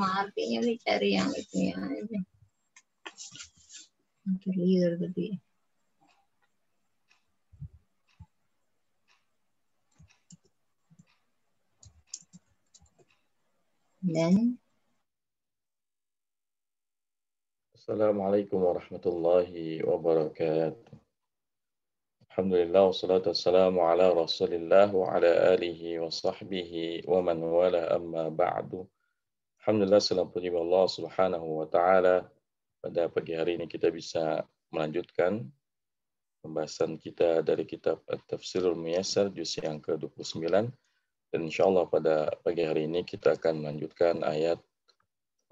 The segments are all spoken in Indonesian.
മാർക്കിങ് السلام عليكم ورحمة الله وبركاته الحمد لله والصلاة والسلام على رسول الله وعلى آله وصحبه ومن والاه أما بعد Alhamdulillah salam puji Allah Subhanahu wa taala. Pada pagi hari ini kita bisa melanjutkan pembahasan kita dari kitab Tafsirul Muyasar juz yang ke-29 dan insyaallah pada pagi hari ini kita akan melanjutkan ayat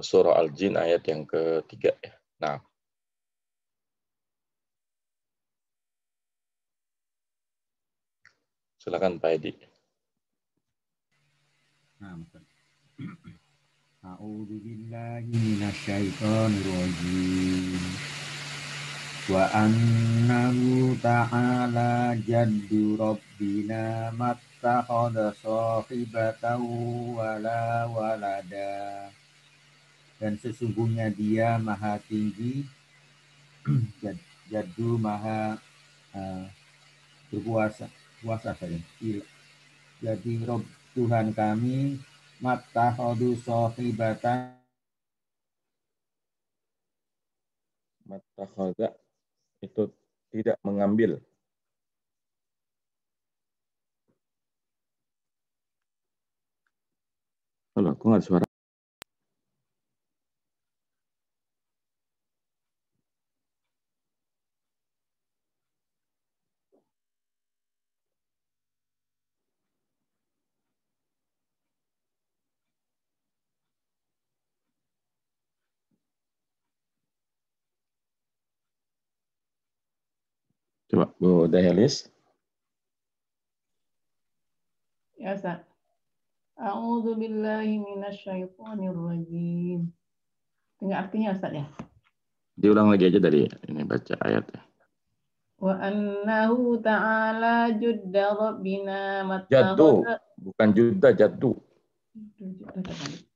surah Al-Jin ayat yang ketiga ya. Nah, Silakan Pak Edi. Nah, أعوذ بالله من الشيطان الرجيم وأنه تعالى جد ربنا ما اتخذ صاحبة ولا ولدا dan sesungguhnya dia maha tinggi jadu maha uh, berkuasa kuasa saya jadi Rob Tuhan kami Mata sohibatan mata hoda itu tidak mengambil Halo, aku nggak suara. Coba Bu Dahelis. Ya, Ustaz. A'udzu billahi minasyaitonir rajim. Tengah artinya Ustaz ya? Diulang lagi aja dari ini baca ayatnya. Wa annahu ta'ala judda rabbina matta Jaddu, bukan judda, jatuh. Jaddu, jaddu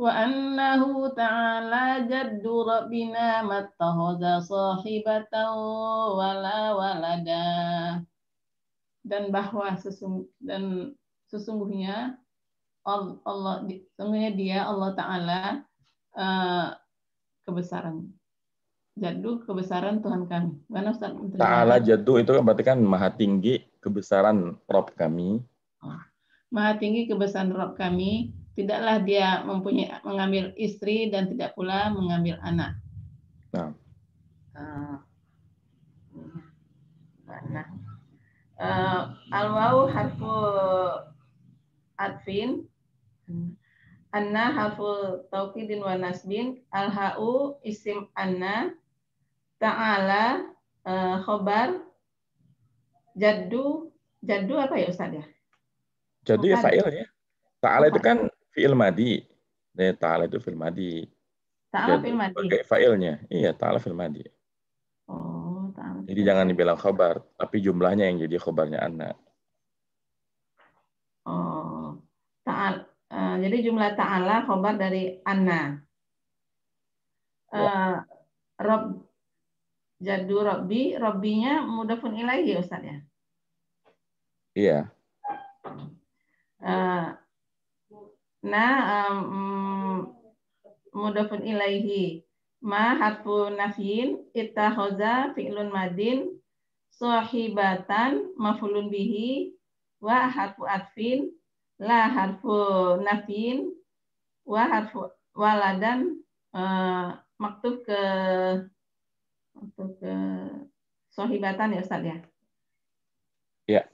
wa annahu ta'ala jaddu rabbina mattakhadha sahibatan wala walada dan bahwa sesung dan sesungguhnya Allah sesungguhnya dia Allah taala uh, kebesaran jaddu kebesaran Tuhan kami mana Ustaz taala jaddu itu kan berarti kan maha tinggi kebesaran Rob kami maha tinggi kebesaran Rob kami tidaklah dia mempunyai mengambil istri dan tidak pula mengambil anak. Nah. Uh, nah. Uh, harfu adfin. Anna harfu taukidin wa nasbin. alhau isim anna. Ta'ala uh, khobar. Jaddu. Jaddu apa ya Ustaz ya? Jadi ya fa'il ya. Ta'ala itu kan Fi'il madi. Ya, ta'ala itu fi'il madi. Ta'ala fi'il madi. Pakai fa'ilnya. Iya, ta'ala fi'il madi. Oh, ta'ala. Jadi jangan dibilang khobar, tapi jumlahnya yang jadi khobarnya anak. Oh, ta'ala. Uh, eh, jadi jumlah ta'ala khobar dari anna. Uh, Rob jadu Robbi, Robbinya mudafun ilaihi Ustaz ya? Iya. Uh, na mudafun ilaihi ma harfu nafyin ittakhadha fi'lun madin sahibatan mafulun bihi wa harfu atfin la harfu nafyin wa harfu waladan e, maktub ke ke sohibatan ya Ustaz ya. Ya.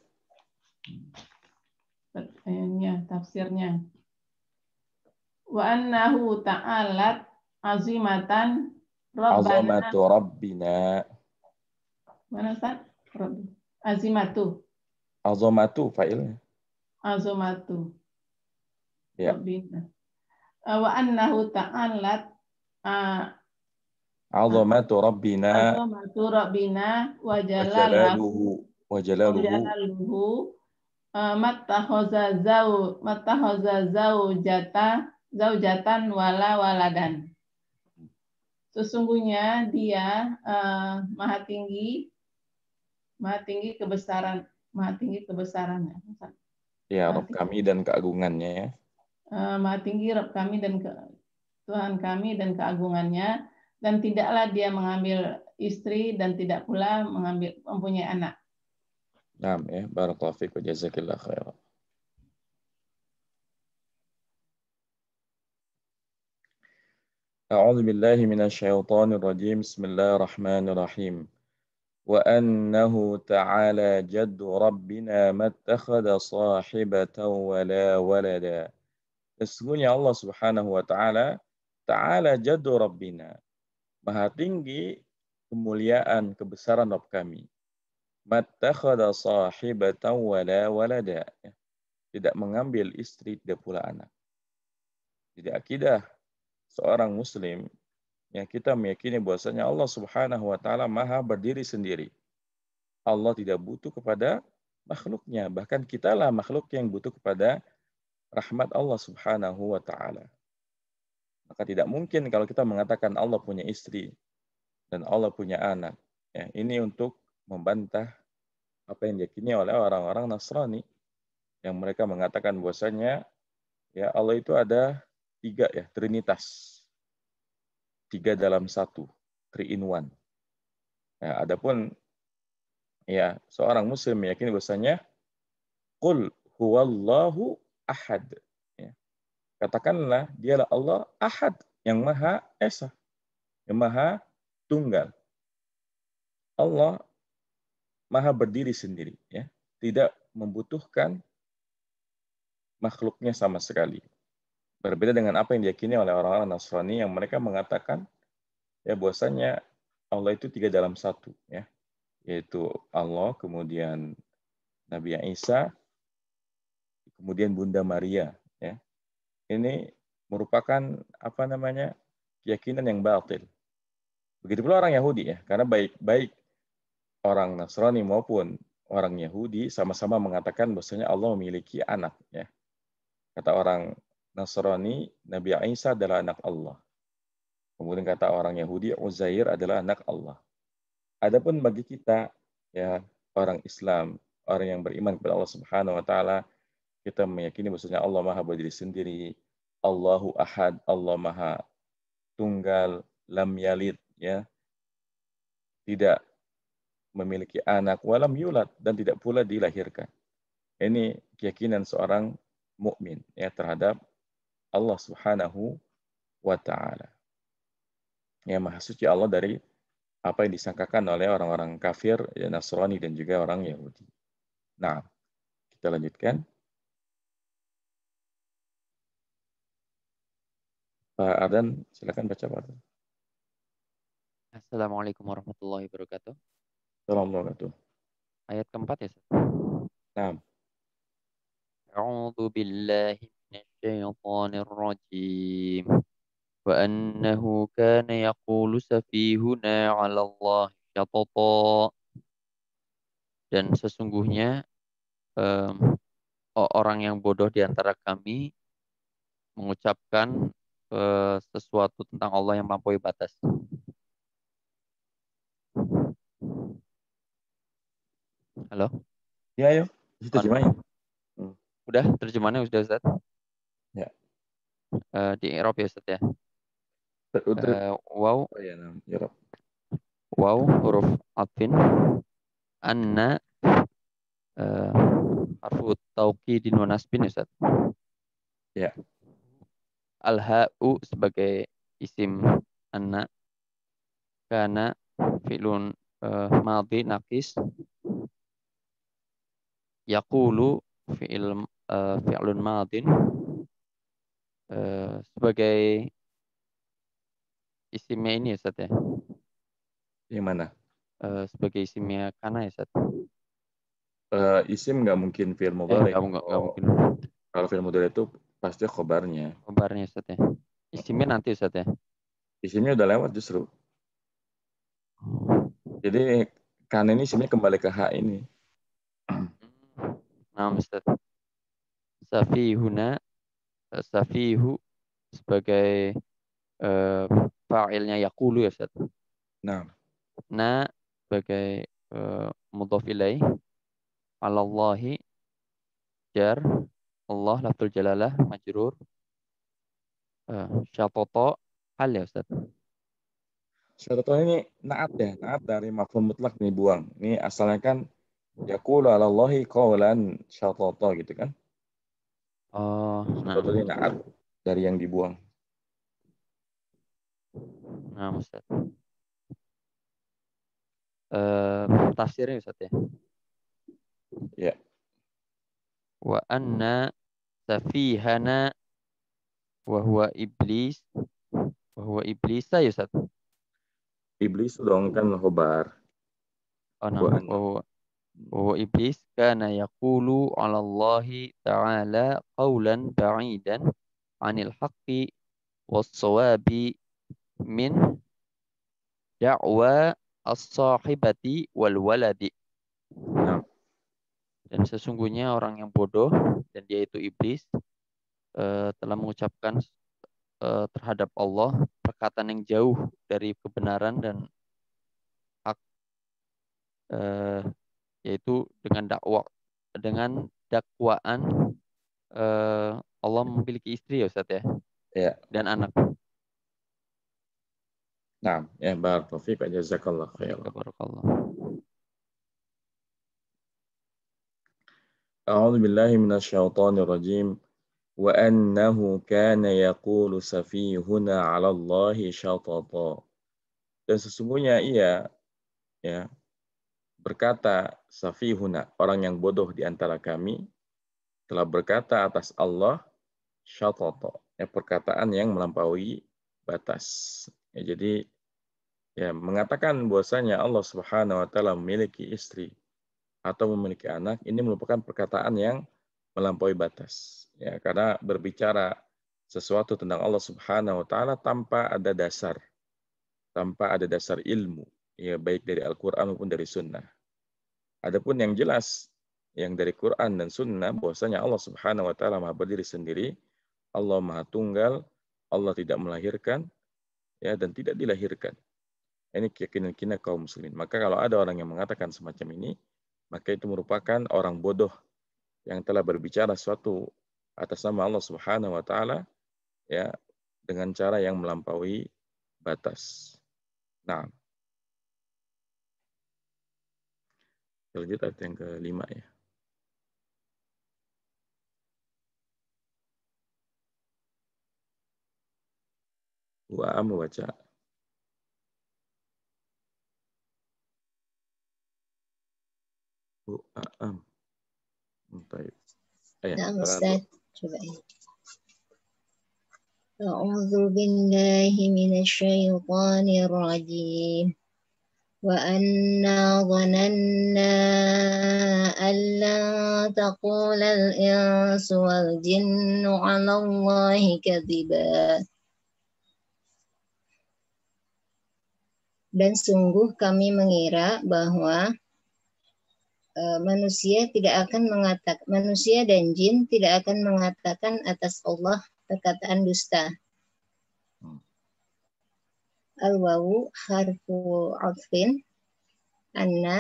Yeah. Tafsirnya wa annahu ta'alat azimatan rabbana rabbina mana Ustaz? Rabbi. azimatu azamatu fa'ilnya ya rabbina wa annahu ta'alat uh, rabbina azimatu rabbina wa jalaluhu wa jalaluhu mattakhadha zau zau jata zaujatan wala waladan. Sesungguhnya dia uh, maha tinggi, maha tinggi kebesaran, maha tinggi kebesarannya. Ya, Rob kami dan keagungannya ya. Uh, maha tinggi Rob kami dan ke, Tuhan kami dan keagungannya, dan tidaklah dia mengambil istri dan tidak pula mengambil mempunyai anak. Nah, ya, barakallahu fiikum jazakillah khairan. أعوذ بالله من الشيطان الرجيم بسم الله الرحمن الرحيم وأنه تعالى جد ربنا ما اتخذ صاحبة ولا ولدا Sesungguhnya Allah subhanahu wa ta'ala Ta'ala jadu Rabbina Maha tinggi kemuliaan kebesaran Rabb kami Mattakhada sahibatan wala walada Tidak mengambil istri tidak pula anak Jadi akidah seorang muslim yang kita meyakini bahwasanya Allah Subhanahu wa taala Maha berdiri sendiri. Allah tidak butuh kepada makhluknya, bahkan kitalah makhluk yang butuh kepada rahmat Allah Subhanahu wa taala. Maka tidak mungkin kalau kita mengatakan Allah punya istri dan Allah punya anak. Ya, ini untuk membantah apa yang diyakini oleh orang-orang Nasrani yang mereka mengatakan bahwasanya ya Allah itu ada tiga ya, Trinitas. Tiga dalam satu, three in one. Ya, adapun ya seorang muslim meyakini bahwasanya kul huwallahu ahad. Ya. Katakanlah dialah Allah ahad yang maha esa, yang maha tunggal. Allah maha berdiri sendiri ya, tidak membutuhkan makhluknya sama sekali. Berbeda dengan apa yang diyakini oleh orang-orang Nasrani yang mereka mengatakan ya bahwasanya Allah itu tiga dalam satu ya yaitu Allah kemudian Nabi Isa kemudian Bunda Maria ya ini merupakan apa namanya keyakinan yang batil begitu pula orang Yahudi ya karena baik baik orang Nasrani maupun orang Yahudi sama-sama mengatakan bahwasanya Allah memiliki anak ya. Kata orang Nasrani, Nabi Isa adalah anak Allah. Kemudian kata orang Yahudi, Uzair adalah anak Allah. Adapun bagi kita, ya orang Islam, orang yang beriman kepada Allah Subhanahu Wa Taala, kita meyakini bahwasanya Allah Maha berdiri sendiri, Allahu Ahad, Allah Maha Tunggal, Lam Yalid, ya tidak memiliki anak, walam yulat dan tidak pula dilahirkan. Ini keyakinan seorang mukmin ya terhadap Allah Subhanahu wa taala. Ya maha suci Allah dari apa yang disangkakan oleh orang-orang kafir, ya Nasrani dan juga orang Yahudi. Nah, kita lanjutkan. Pak Ardan, silakan baca Pak Ardan. Assalamualaikum warahmatullahi wabarakatuh. Assalamualaikum warahmatullahi wabarakatuh. Ayat keempat ya, Ustaz. Nah. A'udhu billahi الشيطان الرجيم وأنه كان يقول سفيهنا على الله شططا dan sesungguhnya um, orang yang bodoh di antara kami mengucapkan uh, sesuatu tentang Allah yang melampaui batas. Halo? Ya, yuk. Ya. Itu terjemahnya. Udah, Terjemahnya sudah Ustaz uh, di Eropa ya Ustaz ya. wow. Eh, wow oh iya, huruf atin anna uh, harfu di wa nasbin ya Ustaz. Ya. Al ha'u sebagai isim anna karena fi'lun uh, madhi nakis yaqulu fi'il uh, fi'lun madhin Eh, sebagai isimnya ini ya Ustaz ya. Yang mana? Uh, sebagai isimnya Kana ya Sat. Uh, isim nggak mungkin fiil mudhari. Eh, nggak mungkin. Kalau fiil mudhari itu pasti khobarnya. Khobarnya Ustaz ya. Isimnya nanti ya ya. Isimnya udah lewat justru. Jadi Kana ini isimnya kembali ke H ini. Hmm. Nah, Ustaz. huna safihu sebagai uh, fa'ilnya yakulu ya Ustaz. Nah. Na sebagai uh, eh, mudhaf ilaih alallahi jar Allah laftul jalalah majrur uh, eh, syatoto hal ya Ustaz. Syatoto ini naat ya, naat dari mafhum mutlak nih buang. Ini asalnya kan yaqulu alallahi qawlan syatoto gitu kan. Oh, nah. nah, nah. dari yang dibuang. Nah, Ustaz. Uh, eh, tafsirnya Ustaz ya. Ya. Wa anna safihana wa huwa iblis wa huwa iblis ya Ustaz. Iblis dong kan hobar. Oh, nah. Wa, wa huwa bahwa iblis kana yaqulu 'ala Allah ta'ala qawlan ba'idan 'anil haqqi was-sawabi min da'wa as-sahibati wal waladi. Nah. Dan sesungguhnya orang yang bodoh dan dia itu iblis uh, telah mengucapkan uh, terhadap Allah perkataan yang jauh dari kebenaran dan hak uh, yaitu dengan dakwah dengan dakwaan uh, Allah memiliki istri ya Ustaz ya. Ya. Dan anak. Nah, ya barakallahu fiik wa jazakallahu khairan. Barakallahu. billahi minasy syaithanir rajim. Wa annahu kana yaqulu safihuna ala Allahi syatata. dan sesungguhnya ia ya Berkata safihuna, orang yang bodoh di antara kami, telah berkata atas Allah, syatoto, ya, perkataan yang melampaui batas. Ya, jadi ya mengatakan bahwasanya Allah Subhanahu wa taala memiliki istri atau memiliki anak ini merupakan perkataan yang melampaui batas. Ya, karena berbicara sesuatu tentang Allah Subhanahu wa taala tanpa ada dasar tanpa ada dasar ilmu ya baik dari Al-Qur'an maupun dari sunnah. Adapun yang jelas yang dari Quran dan Sunnah bahwasanya Allah Subhanahu wa taala Maha berdiri sendiri, Allah Maha tunggal, Allah tidak melahirkan ya dan tidak dilahirkan. Ini keyakinan kita kaum muslimin. Maka kalau ada orang yang mengatakan semacam ini, maka itu merupakan orang bodoh yang telah berbicara suatu atas nama Allah Subhanahu wa taala ya dengan cara yang melampaui batas. Nah, lanjut gitu ayat yang kelima ya. Wa membaca Wa'am. Baik. Ayah. Nah, Ustaz. Coba ini. أعوذ بالله من الشيطان الرجيم وأنا ظننا تقول الإنس والجن على الله كذبا Dan sungguh kami mengira bahwa e, manusia tidak akan mengatakan manusia dan jin tidak akan mengatakan atas Allah perkataan dusta Al-wawu harfu atfin, anna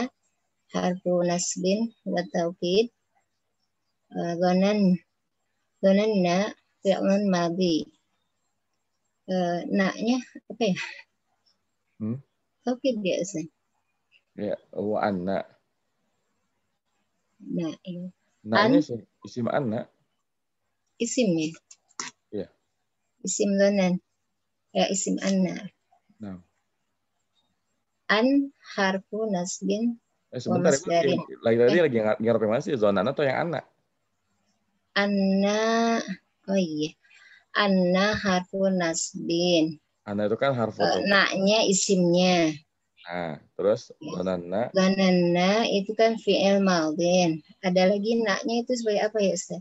harfu nasbin wa taukid. Eh, gonan, na. fi'lun madi. Eh, Na'nya. apa ya? Hmm? Taukid ya, Ya, wa anna. Nah, ya. An, isim, isim anak. Isim ya? Iya. Isim donan. Ya, isim anak. Nah. An harfu nasbin eh, sebentar ya, itu lagi tadi eh. lagi ngarap yang mana sih zonana atau yang anak? Anna oh iya Anna harfu nasbin. Anna itu kan harfu. Eh, naknya isimnya. Nah, terus zonana. Iya. Zonana itu kan fi'il maldin. Ada lagi naknya itu sebagai apa ya Ustaz?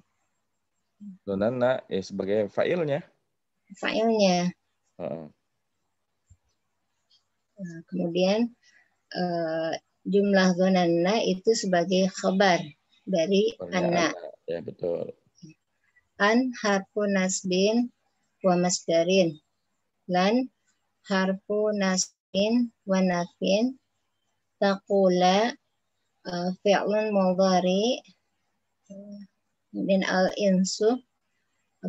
Zonana ya sebagai fa'ilnya. Fa'ilnya. Uh -uh. Nah, kemudian uh, jumlah gonanna itu sebagai khabar dari anak Ya betul. An harfu nasbin wa masdarin. Lan harfu nasbin wa nafin. Taqula uh, fi'lun mudhari. Kemudian al-insu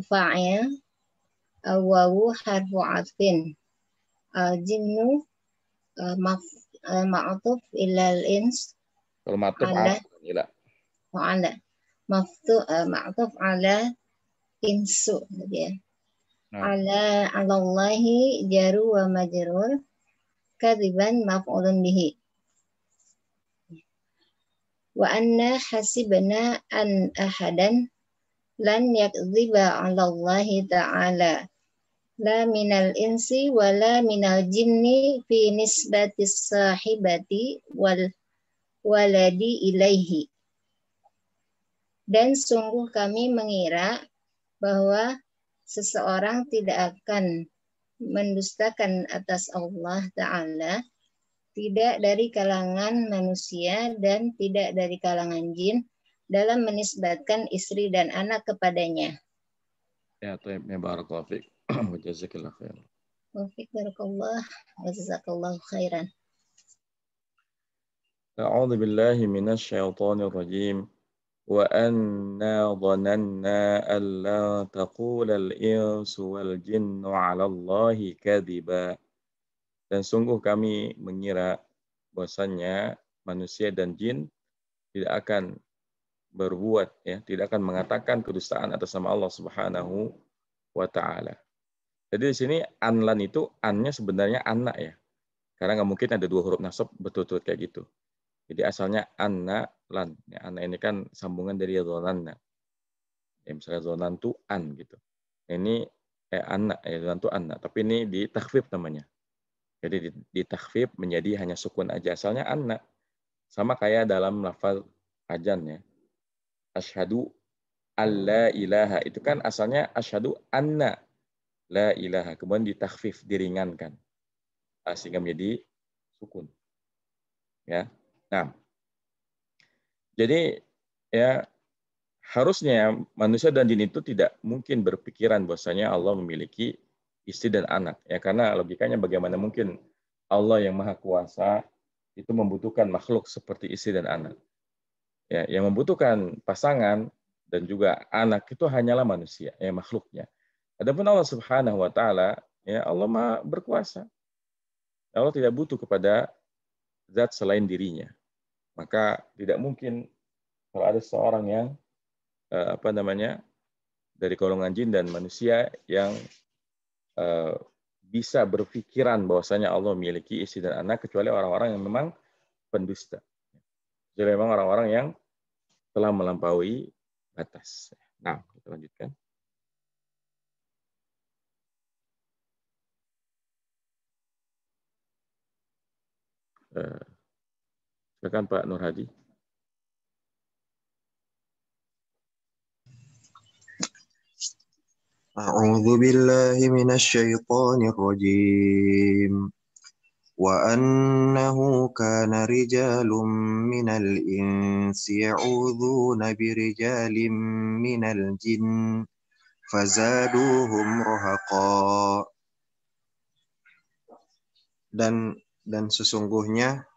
fa'il. Awawu harfu atfin. Al-jinnu Eh, ma'tuf eh, ilal ins. Kalau ma'tuf ala. Ila. Oh, ala. maaf eh, ma'tuf ala insu gitu ya. Nah. Ala alallahi jaru wa majrur kadiban maf'ulun bihi. Wa anna hasibna an ahadan lan yakziba alallahi ta'ala la minal insi wala minal jinni fi nisbati sahibati wal waladi ilaihi. Dan sungguh kami mengira bahwa seseorang tidak akan mendustakan atas Allah Ta'ala, tidak dari kalangan manusia dan tidak dari kalangan jin dalam menisbatkan istri dan anak kepadanya. Ya, terima ya, kasih wa jazakallah khairan. Wa fikarakallah wa jazakallahu khairan. أعوذ بالله من الشيطان الرجيم وأنا ظننا ألا تقول الإنس والجن على الله كذبا dan sungguh kami mengira bahwasanya manusia dan jin tidak akan berbuat ya tidak akan mengatakan kedustaan atas nama Allah Subhanahu wa taala. Jadi di sini anlan itu annya sebenarnya anak ya. Karena nggak mungkin ada dua huruf nasab betul-betul kayak gitu. Jadi asalnya anna lan. Ya, anna ini kan sambungan dari zonanna. Ya. ya, misalnya zonan itu an gitu. Ini eh, anna, ya, zonan itu anna. Tapi ini di ditakfif namanya. Jadi di ditakfif menjadi hanya sukun aja. Asalnya anna. Sama kayak dalam lafal ajan ya. Ashadu alla ilaha. Itu kan asalnya ashadu anna la ilaha. Kemudian ditakhfif, diringankan. Ah, sehingga menjadi sukun. Ya. Nah. Jadi ya harusnya manusia dan jin itu tidak mungkin berpikiran bahwasanya Allah memiliki istri dan anak. Ya karena logikanya bagaimana mungkin Allah yang maha kuasa itu membutuhkan makhluk seperti istri dan anak. Ya, yang membutuhkan pasangan dan juga anak itu hanyalah manusia, ya makhluknya. Adapun Allah Subhanahu wa taala, ya Allah Maha berkuasa. Allah tidak butuh kepada zat selain dirinya. Maka tidak mungkin kalau ada seorang yang eh, apa namanya? dari golongan jin dan manusia yang eh, bisa berpikiran bahwasanya Allah memiliki istri dan anak kecuali orang-orang yang memang pendusta. Jadi memang orang-orang yang telah melampaui batas. Nah, kita lanjutkan. Silakan Pak Nur Hadi. أعوذ بالله من الشيطان الرجيم وأنه كان رجال من الإنس يعوذون برجال من الجن فزادوهم رهقا dan dan sesungguhnya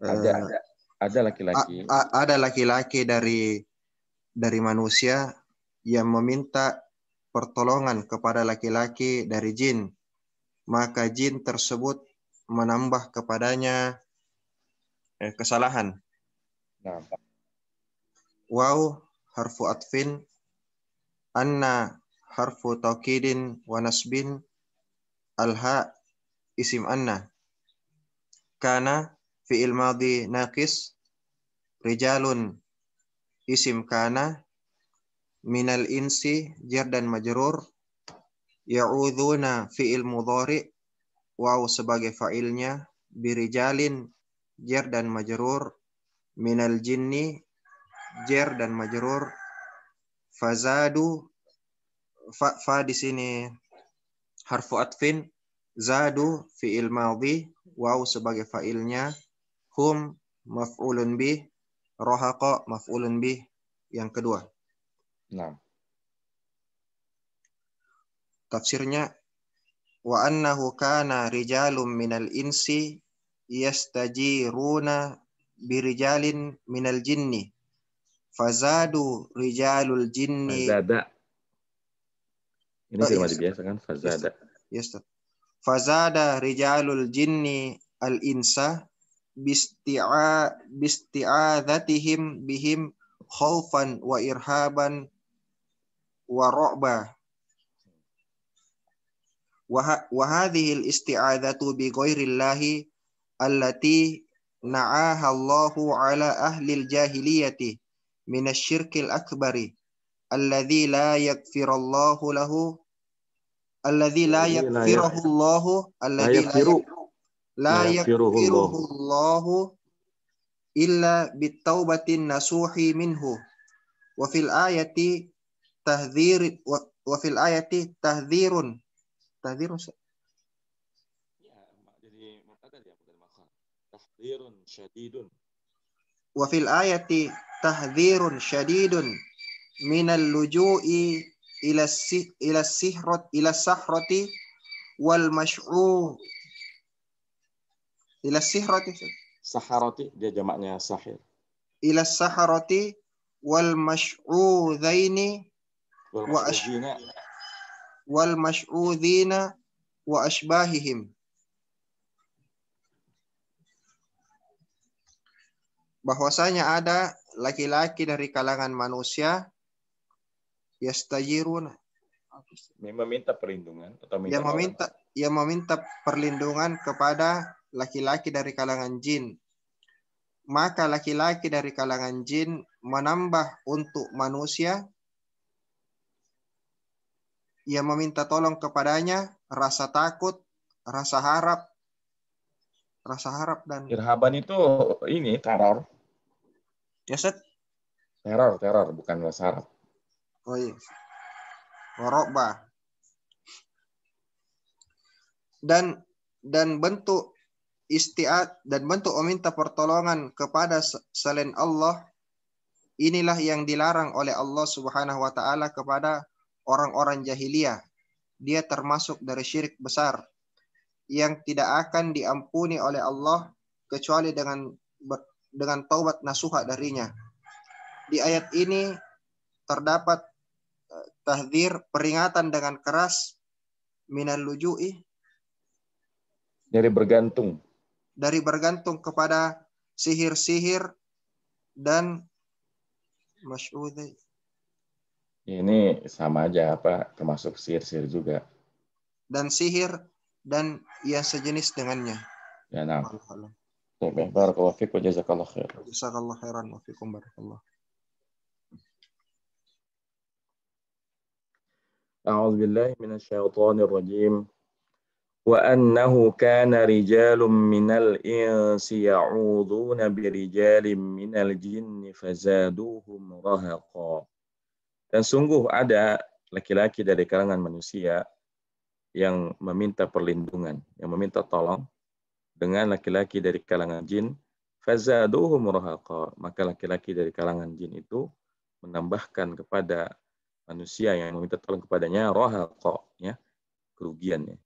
ada uh, ada, ada laki-laki ada laki-laki dari dari manusia yang meminta pertolongan kepada laki-laki dari jin maka jin tersebut menambah kepadanya eh, kesalahan nah. wow harfu atfin anna harfu taukidin wa nasbin alha isim anna. Kana fi'il madhi naqis rijalun isim kana minal insi jar dan majrur ya'udhuna fi'il mudhari waw sebagai fa'ilnya birijalin jar dan majrur minal jinni jar dan majrur fazadu fa, fa di sini harfu atfin Zadu fi'il madhi, waw sebagai fa'ilnya, hum maf'ulun bi rohaqa maf'ulun bi yang kedua. Nah. Tafsirnya, wa annahu kana rijalum minal insi yastajiruna birijalin minal jinni fazadu rijalul jinni fazada ini kalimat masih biasa kan fazada yes, Fazada rijalul jinni al insa bisti'a bisti'adzatihim bihim khaufan wa irhaban wa ra'ba wa hadhihi al isti'adatu bi ghairillahi allati na'aha Allahu ala ahli al jahiliyati min asy-syirkil akbari alladhi la allahu lahu alladzi la yaghfiruhu Allahu alladzi la yaghfiruhu Allahu illa bitaubatin nasuhi minhu wa fil ayati tahdzir wa fil ayati tahdzirun tahdzirun ya, jadi syadidun wa fil ayati syadidun minal luju'i ila sih ila sihrat ila sahrati wal mash'u ila sihrati saharati dia jamaknya sahir ila saharati wal zaini wa ashbina wal zina wa ashbahihim bahwasanya ada laki-laki dari kalangan manusia yastajiruna yang meminta perlindungan atau yang meminta orang. yang meminta perlindungan kepada laki-laki dari kalangan jin maka laki-laki dari kalangan jin menambah untuk manusia ia meminta tolong kepadanya rasa takut rasa harap rasa harap dan irhaban itu ini teror ya set teror teror bukan rasa harap Baik. Warokba. Dan dan bentuk isti'at dan bentuk meminta pertolongan kepada selain Allah inilah yang dilarang oleh Allah Subhanahu wa taala kepada orang-orang jahiliyah. Dia termasuk dari syirik besar yang tidak akan diampuni oleh Allah kecuali dengan dengan taubat nasuha darinya. Di ayat ini terdapat tahdir peringatan dengan keras minal luju'i dari bergantung dari bergantung kepada sihir-sihir dan masyudi ini sama aja apa termasuk sihir-sihir juga dan sihir dan ia sejenis dengannya ya nah barakallahu fiik wa jazakallahu khairan. Jazakallahu khairan wa fiikum barakallahu. أعوذ بالله من الشيطان الرجيم وأنه كان رجال من الإنس يعوذون برجال من الجن فزادوهم رهقا Dan sungguh ada laki-laki dari kalangan manusia yang meminta perlindungan, yang meminta tolong dengan laki-laki dari kalangan jin, fazaduhum rahaqa. Maka laki-laki dari kalangan jin itu menambahkan kepada manusia yang meminta tolong kepadanya kok ya kerugian ya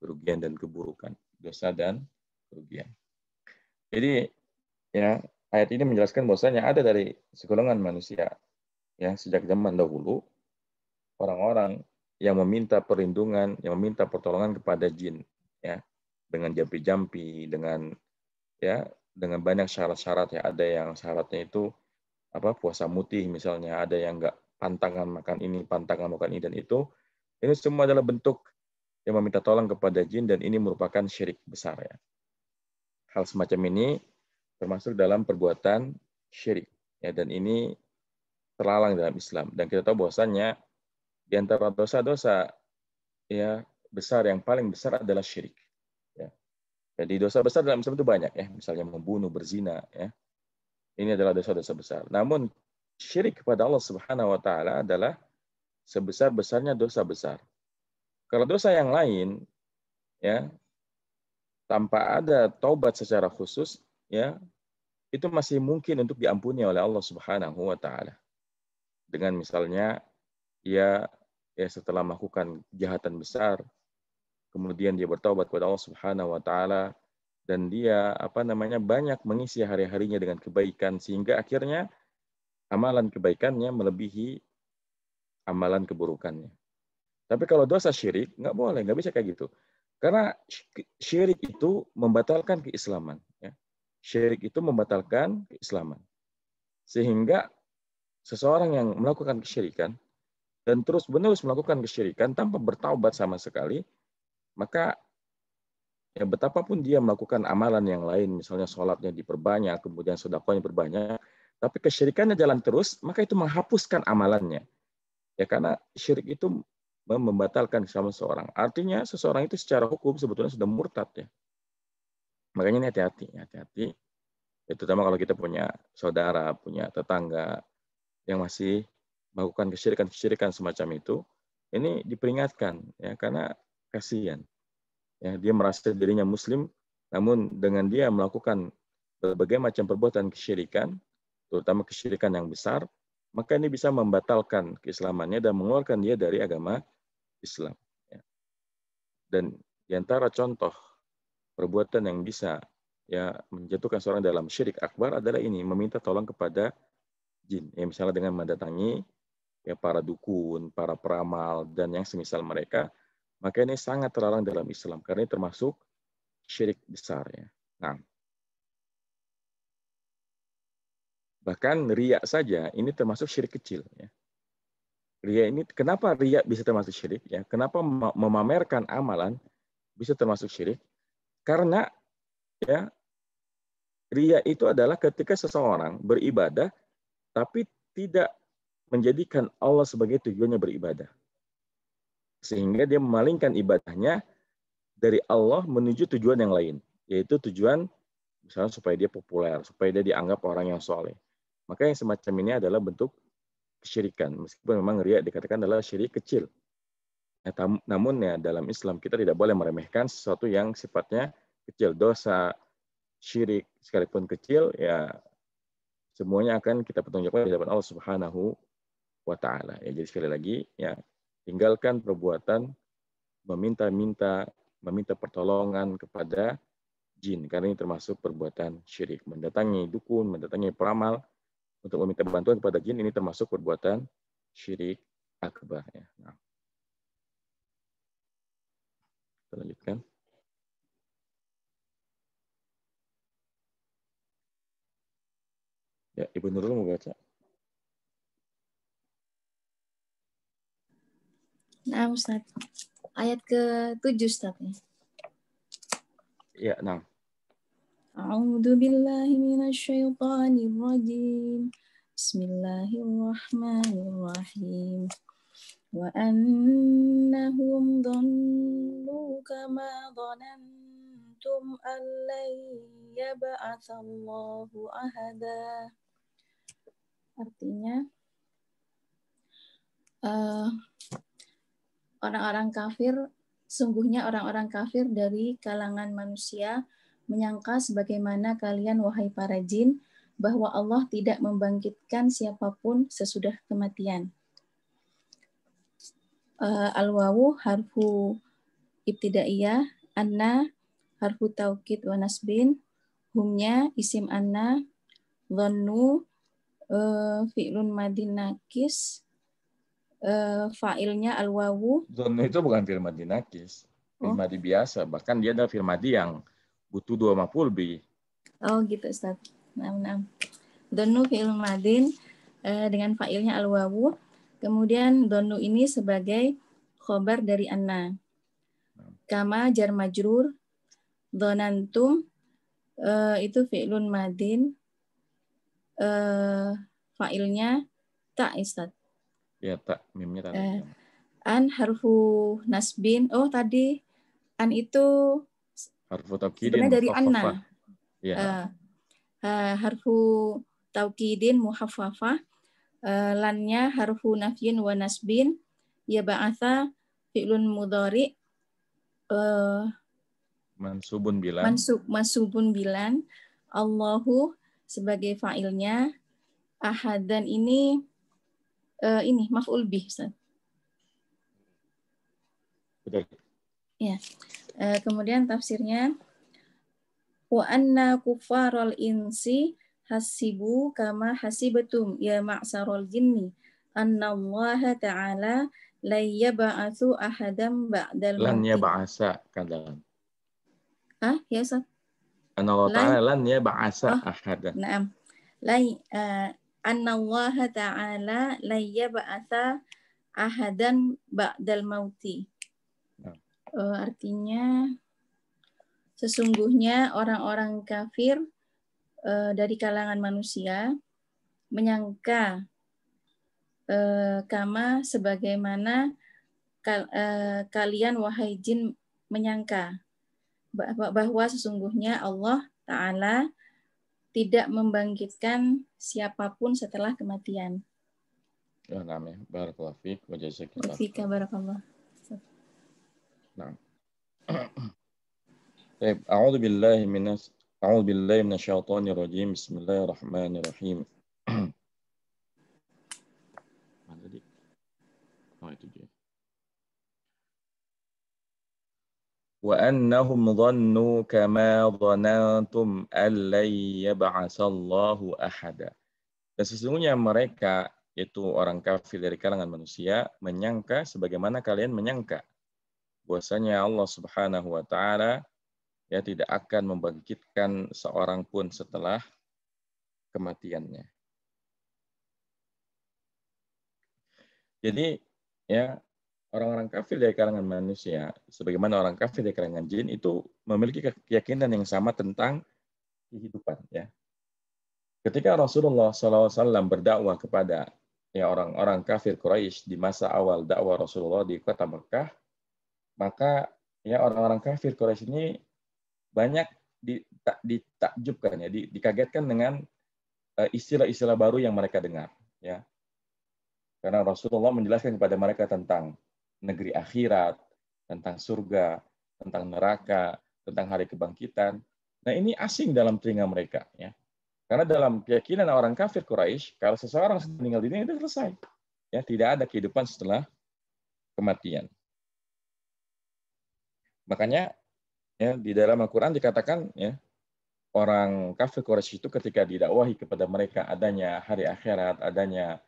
kerugian dan keburukan dosa dan kerugian jadi ya ayat ini menjelaskan bahwasanya ada dari segolongan manusia ya sejak zaman dahulu orang-orang yang meminta perlindungan yang meminta pertolongan kepada jin ya dengan jampi-jampi dengan ya dengan banyak syarat-syarat ya ada yang syaratnya itu apa puasa mutih misalnya ada yang enggak pantangan makan ini, pantangan makan ini dan itu. Ini semua adalah bentuk yang meminta tolong kepada jin dan ini merupakan syirik besar ya. Hal semacam ini termasuk dalam perbuatan syirik ya dan ini terlarang dalam Islam dan kita tahu bahwasanya di antara dosa-dosa ya besar yang paling besar adalah syirik ya. Jadi dosa besar dalam Islam itu banyak ya, misalnya membunuh, berzina ya. Ini adalah dosa-dosa besar. Namun syirik kepada Allah Subhanahu wa taala adalah sebesar-besarnya dosa besar. Kalau dosa yang lain ya tanpa ada taubat secara khusus ya itu masih mungkin untuk diampuni oleh Allah Subhanahu wa taala. Dengan misalnya ya ya setelah melakukan kejahatan besar kemudian dia bertaubat kepada Allah Subhanahu wa taala dan dia apa namanya banyak mengisi hari-harinya dengan kebaikan sehingga akhirnya amalan kebaikannya melebihi amalan keburukannya. Tapi kalau dosa syirik, nggak boleh, nggak bisa kayak gitu. Karena syirik itu membatalkan keislaman. Ya. Syirik itu membatalkan keislaman. Sehingga seseorang yang melakukan kesyirikan dan terus-menerus melakukan kesyirikan tanpa bertaubat sama sekali, maka ya betapapun dia melakukan amalan yang lain, misalnya sholatnya diperbanyak, kemudian sodakonya diperbanyak, tapi kesyirikannya jalan terus, maka itu menghapuskan amalannya. Ya karena syirik itu membatalkan sama seseorang. Artinya seseorang itu secara hukum sebetulnya sudah murtad ya. Makanya ini hati-hati, hati-hati. Ya, terutama kalau kita punya saudara, punya tetangga yang masih melakukan kesyirikan-kesyirikan semacam itu, ini diperingatkan ya karena kasihan. Ya, dia merasa dirinya muslim namun dengan dia melakukan berbagai macam perbuatan kesyirikan, terutama kesyirikan yang besar, maka ini bisa membatalkan keislamannya dan mengeluarkan dia dari agama Islam. Ya. Dan di antara contoh perbuatan yang bisa ya menjatuhkan seorang dalam syirik akbar adalah ini meminta tolong kepada jin ya misalnya dengan mendatangi ya para dukun, para peramal dan yang semisal mereka maka ini sangat terlarang dalam Islam karena ini termasuk syirik besar ya. Nah, Bahkan riak saja ini termasuk syirik kecil. Ya. Ria ini kenapa ria bisa termasuk syirik? Ya, kenapa memamerkan amalan bisa termasuk syirik? Karena ya ria itu adalah ketika seseorang beribadah tapi tidak menjadikan Allah sebagai tujuannya beribadah. Sehingga dia memalingkan ibadahnya dari Allah menuju tujuan yang lain, yaitu tujuan misalnya supaya dia populer, supaya dia dianggap orang yang soleh maka yang semacam ini adalah bentuk kesyirikan. Meskipun memang riak dikatakan adalah syirik kecil. Nah, tam, namun ya dalam Islam kita tidak boleh meremehkan sesuatu yang sifatnya kecil. Dosa syirik sekalipun kecil ya semuanya akan kita pertunjukkan di hadapan Allah Subhanahu wa taala. Ya, jadi sekali lagi ya tinggalkan perbuatan meminta-minta meminta pertolongan kepada jin karena ini termasuk perbuatan syirik mendatangi dukun mendatangi peramal untuk meminta bantuan kepada jin ini termasuk perbuatan syirik akbar. Ya. Nah. Kita lanjutkan. Ya, Ibu Nurul mau baca. Nah, Ustaz. Ayat ke-7, Ustaz. Ya. ya, nah. أعوذ بالله من الشيطان الرجيم بسم الله الرحمن الرحيم وأنهم ظنوا كما ظننتم أن لن يبعث Artinya, eh, orang-orang uh, orang -orang kafir, sungguhnya orang-orang kafir dari kalangan manusia menyangka sebagaimana kalian wahai para jin bahwa Allah tidak membangkitkan siapapun sesudah kematian. Uh, Al-wawu harfu ibtidaiyah, anna harfu taukid wa nasbin, humnya isim anna, dhannu uh, fi'lun madin nakis, uh, eh, fa'ilnya al-wawu. Dhannu itu bukan fi'il madin nakis, oh. biasa, bahkan dia ada fi'il yang butuh 250 bi. Oh gitu Ustaz. Naam, naam. Donu fi'il madin eh, dengan fa'ilnya al-wawu. Kemudian donu ini sebagai khobar dari anna. Kama jar majrur. Donantum eh, itu fi'lun madin. Eh, fa'ilnya tak Ustaz. Ya tak, mimnya tak. Eh, an harfu nasbin. Oh tadi an itu Harfu taukidin. Sebenarnya dari anna. Ya. Uh, eh, uh, eh, harfu taukidin Muhafafah. Uh, eh, lannya harfu nafyin wa nasbin. Ya ba'atha fi'lun mudhari. Uh, mansubun bilan. Mansub, mansubun bilan. Allahu sebagai fa'ilnya. Ahad dan ini uh, ini maf'ul bih. Ustaz. Betul. Ya. Eh, kemudian tafsirnya wa anna kufarul insi hasibu kama hasibatum ya ma'sarul jinni anna Allah ta'ala la yab'atsu ahadam ba'dal lan yab'asa kadang ah ya Ustaz anna Allah ta'ala lan yab'asa oh, ahadan na'am la uh, anna Allah ta'ala la yab'atsa ahadan ba'dal mauti uh, artinya sesungguhnya orang-orang kafir uh, dari kalangan manusia menyangka uh, kama sebagaimana kal, uh, kalian wahai jin menyangka bahwa sesungguhnya Allah taala tidak membangkitkan siapapun setelah kematian. Ya, amin. Barakallahu fiik wa نعم طيب أعوذ بالله من أعوذ بالله من الشيطان الرجيم بسم الله الرحمن Dan sesungguhnya mereka, itu orang kafir dari kalangan manusia, menyangka sebagaimana kalian menyangka bahwasanya Allah Subhanahu wa taala ya tidak akan membangkitkan seorang pun setelah kematiannya. Jadi ya orang-orang kafir dari kalangan manusia, sebagaimana orang kafir dari kalangan jin itu memiliki keyakinan yang sama tentang kehidupan ya. Ketika Rasulullah SAW berdakwah kepada ya orang-orang kafir Quraisy di masa awal dakwah Rasulullah di kota Mekah, maka ya orang-orang kafir Quraisy ini banyak ditakjubkan ya, dikagetkan dengan eh, istilah-istilah baru yang mereka dengar ya. Karena Rasulullah menjelaskan kepada mereka tentang negeri akhirat, tentang surga, tentang neraka, tentang hari kebangkitan. Nah, ini asing dalam telinga mereka ya. Karena dalam keyakinan orang kafir Quraisy, kalau seseorang meninggal dunia itu selesai. Ya, tidak ada kehidupan setelah kematian. Makanya ya di dalam Al-Qur'an dikatakan ya orang kafir Quraisy itu ketika didakwahi kepada mereka adanya hari akhirat, adanya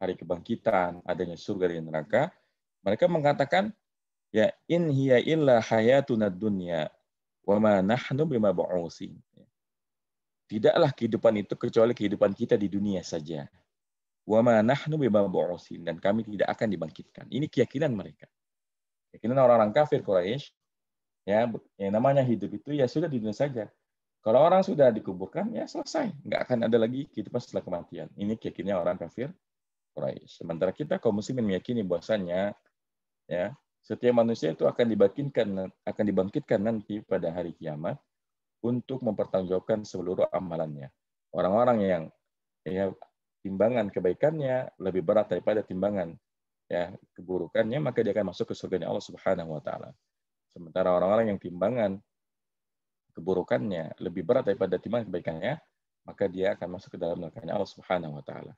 hari kebangkitan, adanya surga dan neraka, mereka mengatakan ya in hiya illa hayatuna dunya wa ma nahnu bima ya. Tidaklah kehidupan itu kecuali kehidupan kita di dunia saja. Wa ma nahnu bima dan kami tidak akan dibangkitkan. Ini keyakinan mereka. Keyakinan orang-orang kafir Quraisy Ya, yang namanya hidup itu ya sudah di dunia saja. Kalau orang sudah dikuburkan, ya selesai. Nggak akan ada lagi kehidupan setelah kematian. Ini keyakinnya orang kafir Quraisy. Sementara kita kaum muslimin meyakini bahwasannya ya, setiap manusia itu akan dibangkitkan akan dibangkitkan nanti pada hari kiamat untuk mempertanggungjawabkan seluruh amalannya. Orang-orang yang ya timbangan kebaikannya lebih berat daripada timbangan ya keburukannya maka dia akan masuk ke surga Allah Subhanahu wa taala. Sementara orang-orang yang timbangan keburukannya lebih berat daripada timbangan kebaikannya, maka dia akan masuk ke dalam nerakanya Allah Subhanahu wa taala.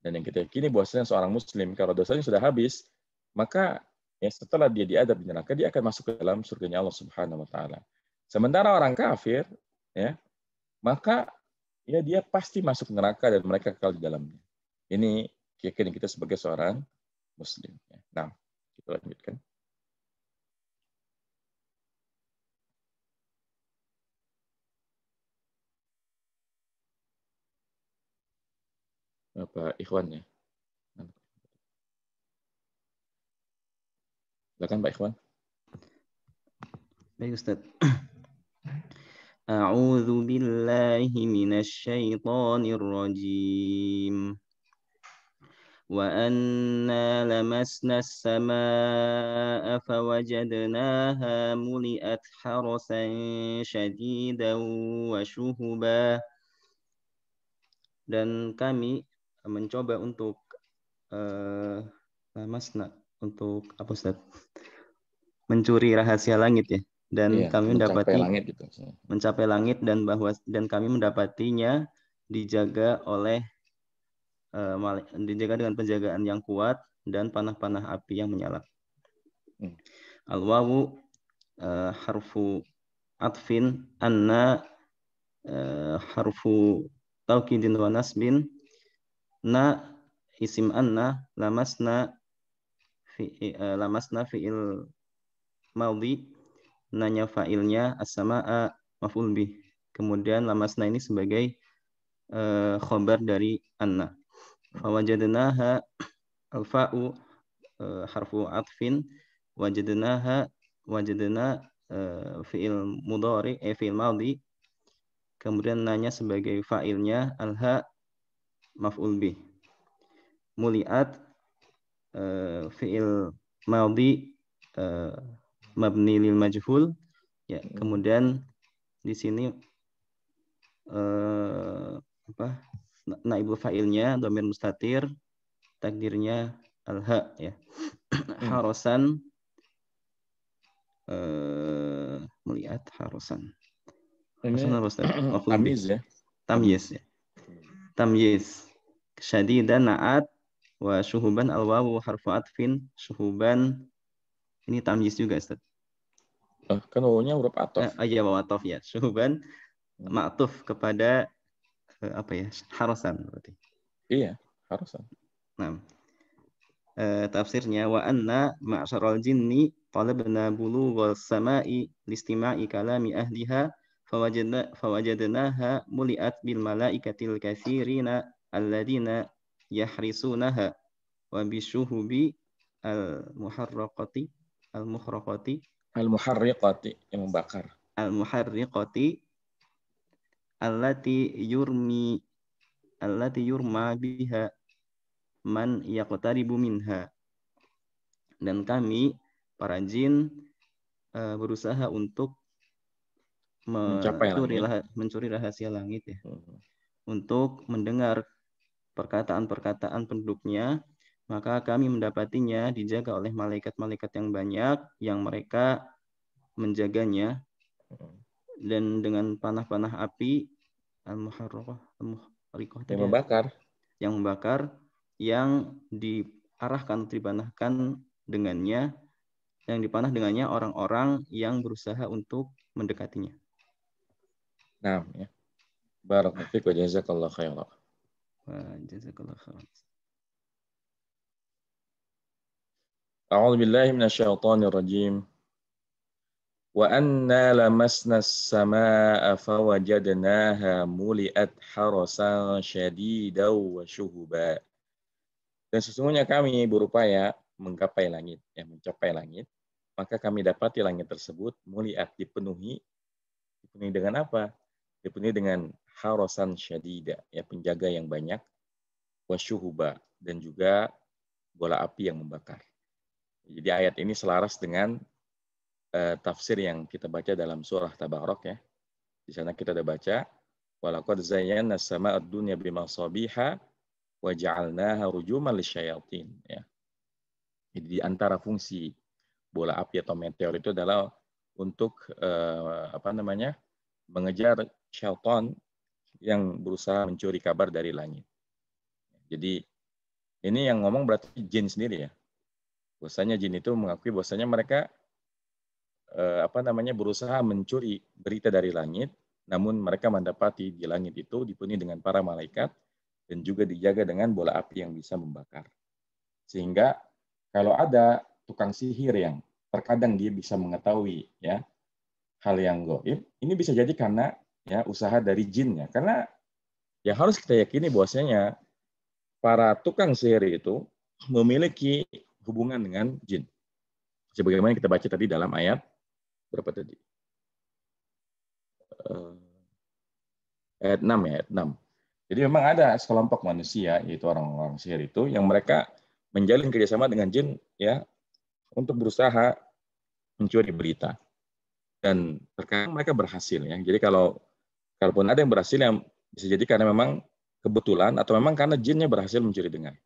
Dan yang kita yakini bahwasanya seorang muslim kalau dosanya sudah habis, maka ya setelah dia diadab di neraka dia akan masuk ke dalam surganya Allah Subhanahu wa taala. Sementara orang kafir ya maka ya dia pasti masuk neraka dan mereka kekal di dalamnya. Ini keyakinan kita sebagai seorang muslim. Ya. Nah, kita lanjutkan. Bapak ya. Silakan Pak Ikhwan. Baik Ustaz. A'udzu billahi minasyaitonir rajim. وأنا لمسنا السماء فوجدناها ملئت حرسا شديدا وشهبا dan kami mencoba untuk eh, mas masna untuk apa Ustaz? mencuri rahasia langit ya dan iya, kami mendapati langit gitu. mencapai langit dan bahwa dan kami mendapatinya dijaga oleh uh, dijaga dengan penjagaan yang kuat dan panah-panah api yang menyala. Hmm. Al-wawu uh, harfu atfin anna uh, harfu taukidin wa nasbin na isim anna lamasna fi uh, lamasna fiil maudi nanya fa'ilnya asmaa maf'ul bih. Kemudian lamasna ini sebagai uh, khobar dari anna. Fawajadnaha alfa'u uh, harfu atfin wajadnaha wajadna uh, fi'il mudhari eh fi'il maudi kemudian nanya sebagai fa'ilnya alha maf'ul bih. Muliat uh, fi'il madhi uh, mabni lil majhul ya hmm. kemudian di sini uh, apa naibul fa'ilnya domir mustatir takdirnya alha ya hmm. harosan uh, melihat harosan harosan apa Ustaz? tamyiz ya tamyiz ya tamyiz syadidan na'at wa suhuban al wawu harfu atfin suhuban ini tamyiz juga Ustaz. Oh, kan wawunya huruf atof. Eh, oh, iya wawu atof ya. Suhuban hmm. ma'tuf kepada eh, apa ya? harusan berarti. Iya, harusan. Nah. Eh, tafsirnya wa anna ma'syaral jinni talabna wal sama'i listima'i kalami ahliha fawajadna fawajadnaha muli'at bil malaikatil katsirina alladzina yahrisunaha wa bisyuhubi al-muharraqati al-muharraqati al-muharriqati yang membakar al-muharriqati allati yurmi allati yurma biha man yaqtaribu minha dan kami para jin eh, berusaha untuk mencuri, mencuri rahasia langit ya hmm. untuk mendengar perkataan-perkataan penduduknya, maka kami mendapatinya dijaga oleh malaikat-malaikat yang banyak yang mereka menjaganya dan dengan panah-panah api al yang ya, membakar yang membakar yang diarahkan dipanahkan dengannya yang dipanah dengannya orang-orang yang berusaha untuk mendekatinya. Nah, ya. Barakallahu fiik wa jazakallahu khairan. Jazakallah khairan. أعوذ بالله من الشيطان الرجيم وأنا لمسنا السماء فوجدناها ملئت حرسا شديدا وشهبا Dan sesungguhnya kami berupaya menggapai langit, ya mencapai langit, maka kami dapati langit tersebut muliat dipenuhi, dipenuhi dengan apa? Dipenuhi dengan harosan syadida, ya penjaga yang banyak, wasyuhuba, dan juga bola api yang membakar. Jadi ayat ini selaras dengan uh, tafsir yang kita baca dalam surah Tabarok ya. Di sana kita ada baca walakad zayyana sama'ad dunya bimasabiha wa ja'alnaha rujuman lisyayatin ya. Jadi di antara fungsi bola api atau meteor itu adalah untuk uh, apa namanya? mengejar syaitan yang berusaha mencuri kabar dari langit. Jadi ini yang ngomong berarti jin sendiri ya. Bahwasanya jin itu mengakui bahwasanya mereka eh, apa namanya berusaha mencuri berita dari langit, namun mereka mendapati di langit itu dipenuhi dengan para malaikat dan juga dijaga dengan bola api yang bisa membakar. Sehingga kalau ada tukang sihir yang terkadang dia bisa mengetahui ya hal yang goib, ini bisa jadi karena ya usaha dari jinnya karena yang harus kita yakini bahwasanya para tukang sihir itu memiliki hubungan dengan jin sebagaimana kita baca tadi dalam ayat berapa tadi eh, ayat 6 ya ayat 6 jadi memang ada sekelompok manusia yaitu orang-orang sihir itu yang mereka menjalin kerjasama dengan jin ya untuk berusaha mencuri berita dan terkadang mereka berhasil ya. Jadi kalau Kalaupun ada yang berhasil yang bisa jadi karena memang kebetulan atau memang karena jinnya berhasil mencuri dengar.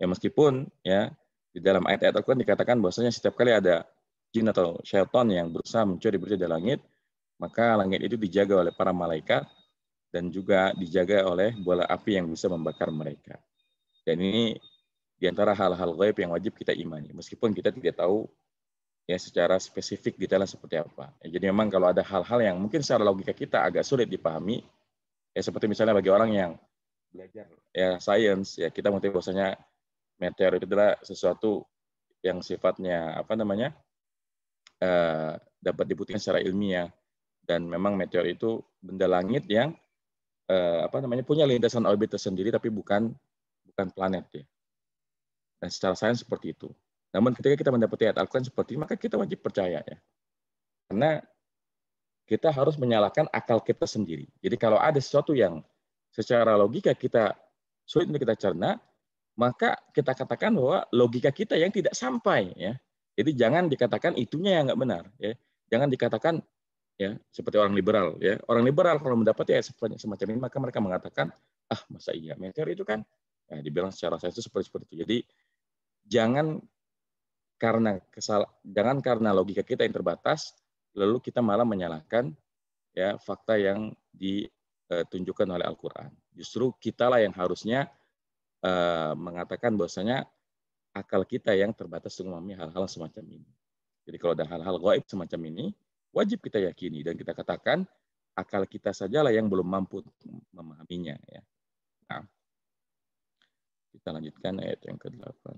Ya meskipun ya di dalam ayat-ayat Al-Quran dikatakan bahwasanya setiap kali ada jin atau syaitan yang berusaha mencuri berita di langit, maka langit itu dijaga oleh para malaikat dan juga dijaga oleh bola api yang bisa membakar mereka. Dan ini di antara hal-hal gaib yang wajib kita imani, meskipun kita tidak tahu ya secara spesifik detailnya seperti apa. Ya, jadi memang kalau ada hal-hal yang mungkin secara logika kita agak sulit dipahami, ya seperti misalnya bagi orang yang belajar ya sains, ya kita mungkin bahwasanya meteor itu adalah sesuatu yang sifatnya apa namanya eh, dapat dibuktikan secara ilmiah dan memang meteor itu benda langit yang eh, apa namanya punya lintasan orbit tersendiri tapi bukan bukan planet ya. Dan secara sains seperti itu. Namun ketika kita mendapati ayat Al-Quran seperti ini maka kita wajib percaya ya. Karena kita harus menyalahkan akal kita sendiri. Jadi kalau ada sesuatu yang secara logika kita sulit untuk kita cerna, maka kita katakan bahwa logika kita yang tidak sampai ya. Jadi jangan dikatakan itunya yang nggak benar ya. Jangan dikatakan ya seperti orang liberal ya. Orang liberal kalau mendapati ayat semacam ini maka mereka mengatakan ah masa iya meteor itu kan ya, dibilang secara saya itu seperti seperti itu. Jadi jangan karena kesal jangan karena logika kita yang terbatas lalu kita malah menyalahkan ya fakta yang ditunjukkan oleh Al-Qur'an. Justru kitalah yang harusnya uh, mengatakan bahwasanya akal kita yang terbatas memahami hal-hal semacam ini. Jadi kalau ada hal-hal gaib semacam ini, wajib kita yakini dan kita katakan akal kita sajalah yang belum mampu memahaminya ya. Nah, kita lanjutkan ayat yang ke-8.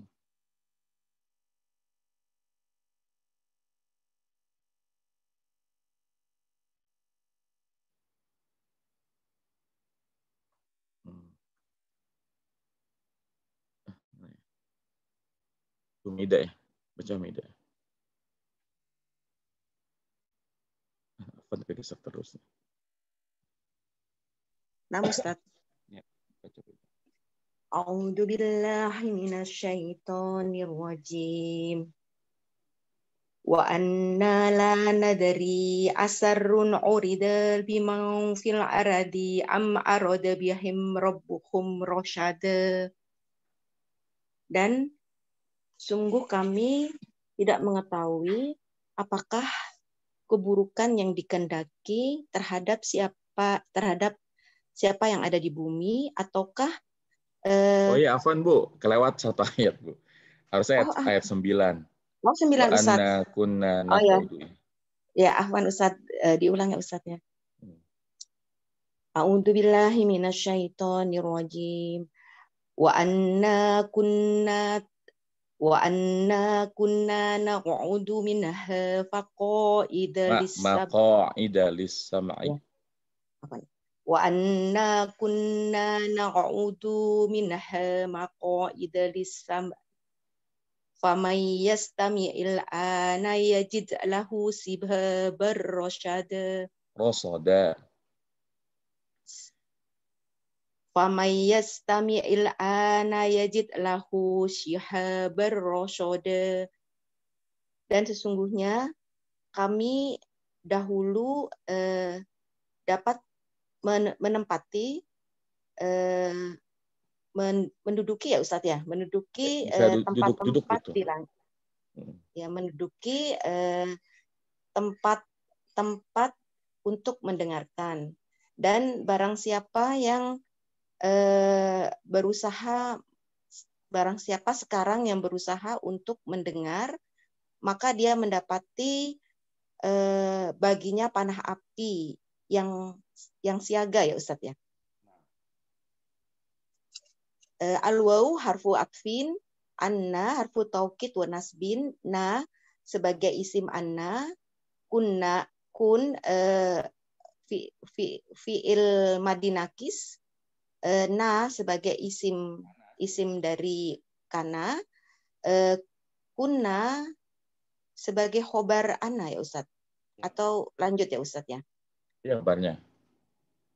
Mida ya. Baca Mida. Apa tapi bisa terus. Nah, Ustaz. Ya, baca Mida. A'udhu billahi minasyaitonir wajim. Wa anna la nadari asarun urida bimang fil aradi am arada bihim rabbukum rasyada. Dan sungguh kami tidak mengetahui apakah keburukan yang dikendaki terhadap siapa terhadap siapa yang ada di bumi ataukah eh, Oh iya, Afan Bu, kelewat satu ayat Bu. Harusnya oh, ayat, ah. sembilan. 9. Oh, 9 Ustaz. Kunna oh ya. Ya, Afan Ustaz, uh, diulangi Ustaznya. Hmm. A'udzu billahi minasyaitonir rajim. Wa anna kunna wa anna kunna naq'udu minha faqaida lis-sam'i ya. ya? wa anna kunna naq'udu minha maq'ida lis-sam'i faman yastami'il ana yajid lahu sibhabar rasyada rasada فَمَنْ يَسْتَمِعِ الْآنَ يَجِدْ لَهُ رَشَدًا Dan sesungguhnya kami dahulu eh, dapat menempati eh, men menduduki ya Ustadz ya, menduduki tempat-tempat ya, eh, di gitu. langit. Hmm. Ya, menduduki tempat-tempat eh, untuk mendengarkan. Dan barang siapa yang Eh, berusaha barang siapa sekarang yang berusaha untuk mendengar maka dia mendapati eh, baginya panah api yang yang siaga ya Ustadz ya. Eh, Alwau harfu atfin, anna harfu taukid wa nasbin, na sebagai isim anna, kunna kun eh, fi, fi, fiil madinakis Eh, na sebagai isim isim dari kana, eh, kuna sebagai khobar ana ya ustad Atau lanjut ya ustad ya. Iya, khobarnya.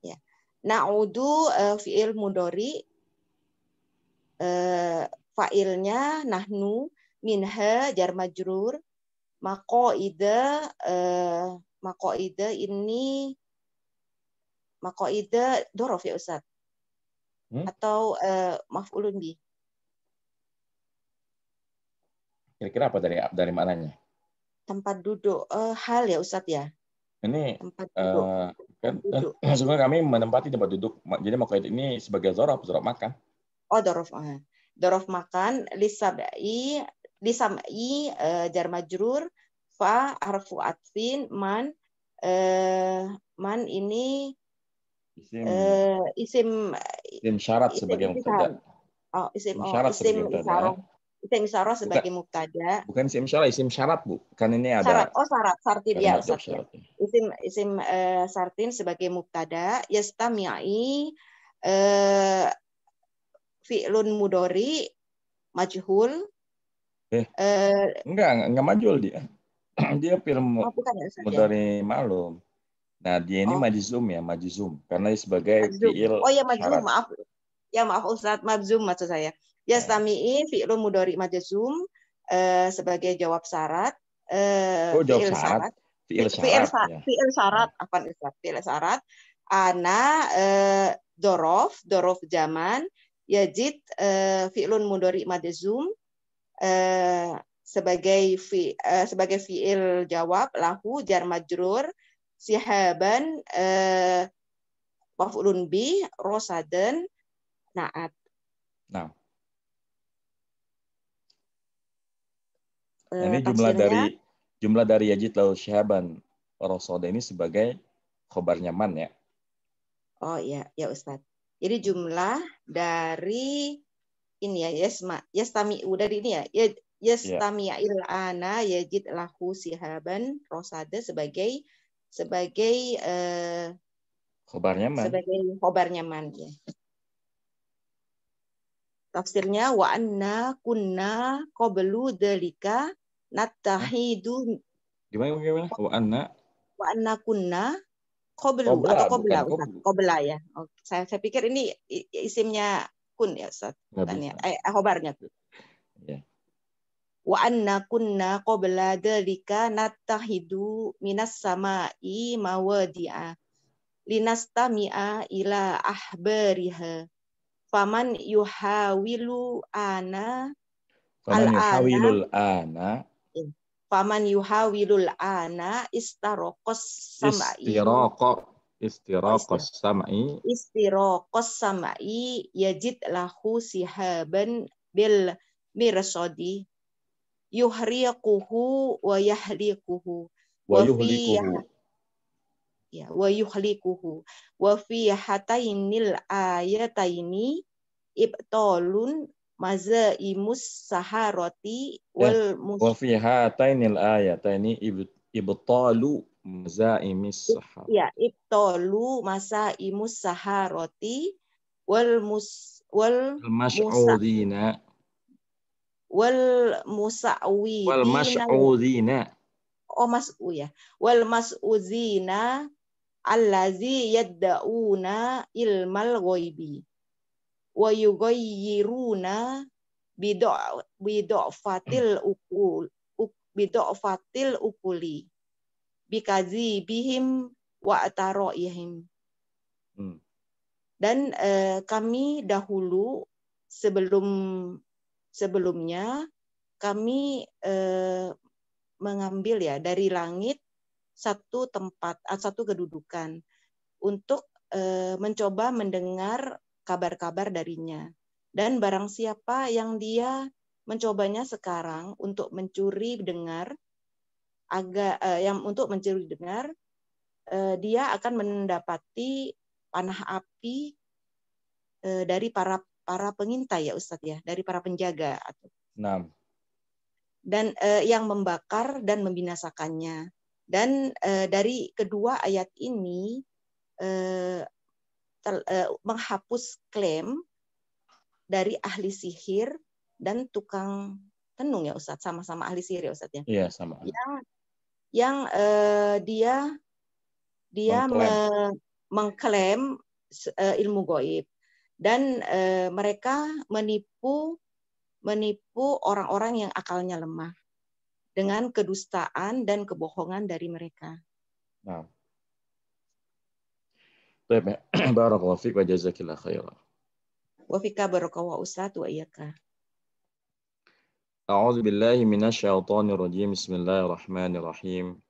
Ya. Na'udu eh, fi'il mudori fa'ilnya nahnu minha jar majrur ide uh, ide ini ide dorof ya ustad hmm? atau uh, ulun bi? Kira-kira apa dari dari mananya Tempat duduk uh, hal ya Ustadz ya. Ini tempat eh, duduk. Uh, kan, duduk. sebenarnya kami menempati tempat duduk. Jadi makanya ini sebagai zorof, zorof makan. Oh, zorof. Uh. Dorof makan lisabai lisamai uh, jar fa arfu atfin man uh, man ini Isim, uh, isim isim syarat isim sebagai mubtada. Oh, isim, oh, syarat isim sebagai isyarah. Isim syarat sebagai mubtada. Bukan isim syarat, isim syarat, Bu. Kan ini ada syarat. Oh, syarat, sartin kan ya, Isim isim uh, sartin sebagai mubtada yastami'i uh, fi'lun mudori majhul. Eh, uh, enggak, enggak, majhul majul dia. dia film oh, bukan, ya, ya? mudori malum. Nah, dia ini oh. ya, majizum. Karena sebagai fiil Oh ya majzum, syarat. maaf. Ya maaf Ustaz, majzum maksud saya. Ya, nah. sami'i fiil mudori majzum eh, sebagai jawab syarat. Eh, oh, jawab fiil syarat. Fi'il syarat. Fi'il syarat, ya. fi'il syarat nah. apa Ustaz? Fi'il syarat. Ana eh, dorof, dorof zaman. Yajid eh, mudari mudori majzum. Eh, sebagai fi, eh, sebagai fiil jawab lahu jar majrur sihaban eh, mafulun bi rosaden naat. Nah. Nah, ini jumlah dari jumlah dari yajid lalu Syahban, rosoda ini sebagai khobarnya nyaman ya. Oh iya, ya Ustaz. Jadi jumlah dari ini ya yasma tami dari ini ya, ya ya yastami'il ana yajid lahu sihaban rosada sebagai sebagai uh, khobar nyaman. Sebagai khobar nyaman ya. Tafsirnya wa anna kunna qablu dzalika natahidu Gimana gimana? Wa anna wa anna kunna qablu qobla, atau qabla Qabla ya. Oke. Saya saya pikir ini isimnya kun ya Ustaz. Tanya Eh khobarnya wa anna kunna qabla dzalika nattahidu minas sama'i mawadi'a linastami'a ila ahbariha faman yuhawilu ana al yuhawilul ana faman yuhawilul ana istaraqas samai istiroko istirokos samai istirokos samai yajid lahu sihaban bil mirsadi yuhriquhu wa yahliquhu wa yuhliquhu ya-, ya wa yuhliquhu wa fi hatainil ayataini ibtalun mazaimus saharati eh, wal wa fi hatainil ayataini ibtalu mazaimis sahar ya ibtalu masaimus saharati wal mus wal masy'udina wal musa'wi wal mas'udina oh mas'u ya wal mas'udina allazi yad'una ilmal ghaibi wa yughayyiruna fatil ukul fatil ukuli bihim wa ataroihim hmm. dan eh, kami dahulu sebelum sebelumnya kami eh, mengambil ya dari langit satu tempat atau ah, satu kedudukan untuk eh, mencoba mendengar kabar-kabar darinya dan barang siapa yang dia mencobanya sekarang untuk mencuri dengar agak eh, yang untuk mencuri dengar eh, dia akan mendapati panah api eh, dari para para pengintai ya Ustadz ya, dari para penjaga. Enam. Dan eh, yang membakar dan membinasakannya. Dan eh, dari kedua ayat ini eh, tel, eh, menghapus klaim dari ahli sihir dan tukang tenung ya Ustadz, sama-sama ahli sihir ya Ustadz ya. Iya sama. Yang yang eh, dia dia mengklaim, me, mengklaim eh, ilmu goib dan e, mereka menipu menipu orang-orang yang akalnya lemah dengan kedustaan dan kebohongan dari mereka. Nah. Baik, barakallahu fiik wa jazakillahu khairan. Wa fika baraka wa ustaz wa iyyaka. A'udzu billahi minasy syaithanir rajim. Bismillahirrahmanirrahim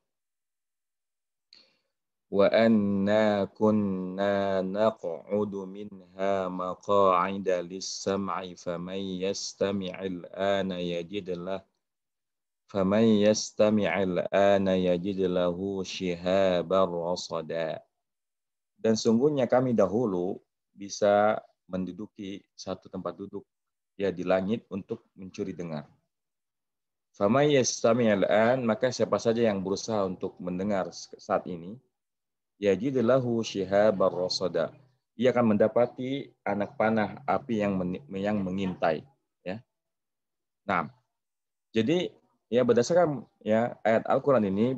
wa anna kunna naq'udu minha maqa'ida lis-sam'i faman yastami'il ana yajid lah faman yastami'il ana yajid lahu shihabar rasada dan sungguhnya kami dahulu bisa menduduki satu tempat duduk ya di langit untuk mencuri dengar Fama yastami'il an maka siapa saja yang berusaha untuk mendengar saat ini yajid lahu shihabar rasada. Ia akan mendapati anak panah api yang yang mengintai, ya. Nah, jadi ya berdasarkan ya ayat Al-Qur'an ini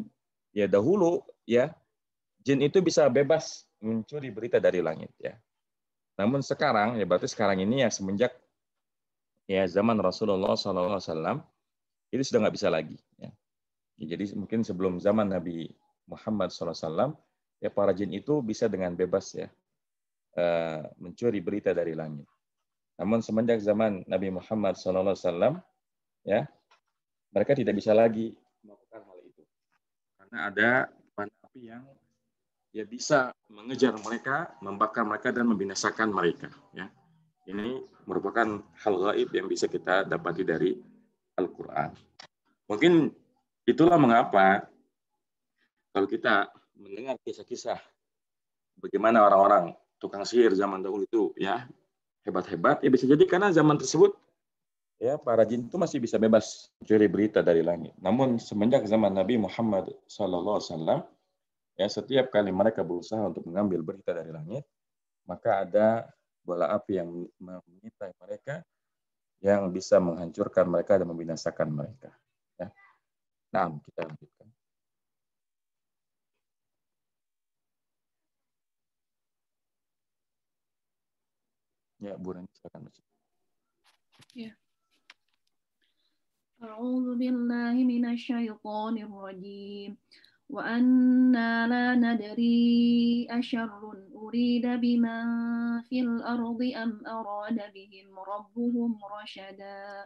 ya dahulu ya jin itu bisa bebas mencuri berita dari langit ya. Namun sekarang ya berarti sekarang ini ya semenjak ya zaman Rasulullah SAW itu sudah nggak bisa lagi. Ya. Jadi mungkin sebelum zaman Nabi Muhammad SAW ya para jin itu bisa dengan bebas ya eh, mencuri berita dari langit. Namun semenjak zaman Nabi Muhammad SAW, ya mereka tidak bisa lagi melakukan hal itu karena ada bahan api yang ya bisa mengejar mereka, membakar mereka dan membinasakan mereka. Ya. Ini merupakan hal gaib yang bisa kita dapati dari Al-Quran. Mungkin itulah mengapa kalau kita mendengar kisah-kisah bagaimana orang-orang tukang sihir zaman dahulu itu ya hebat-hebat ya bisa jadi karena zaman tersebut ya para jin itu masih bisa bebas mencuri berita dari langit. Namun semenjak zaman Nabi Muhammad Sallallahu Alaihi Wasallam ya setiap kali mereka berusaha untuk mengambil berita dari langit maka ada bola api yang mengintai mereka yang bisa menghancurkan mereka dan membinasakan mereka. Ya. Nah, kita lanjut. Ya, Bu Reni, silakan baca. Ya. A'udzu billahi minasyaitonir rajim. Wa anna la nadri asyarrun urida bima fil ardi am arada bihim rabbuhum rashada.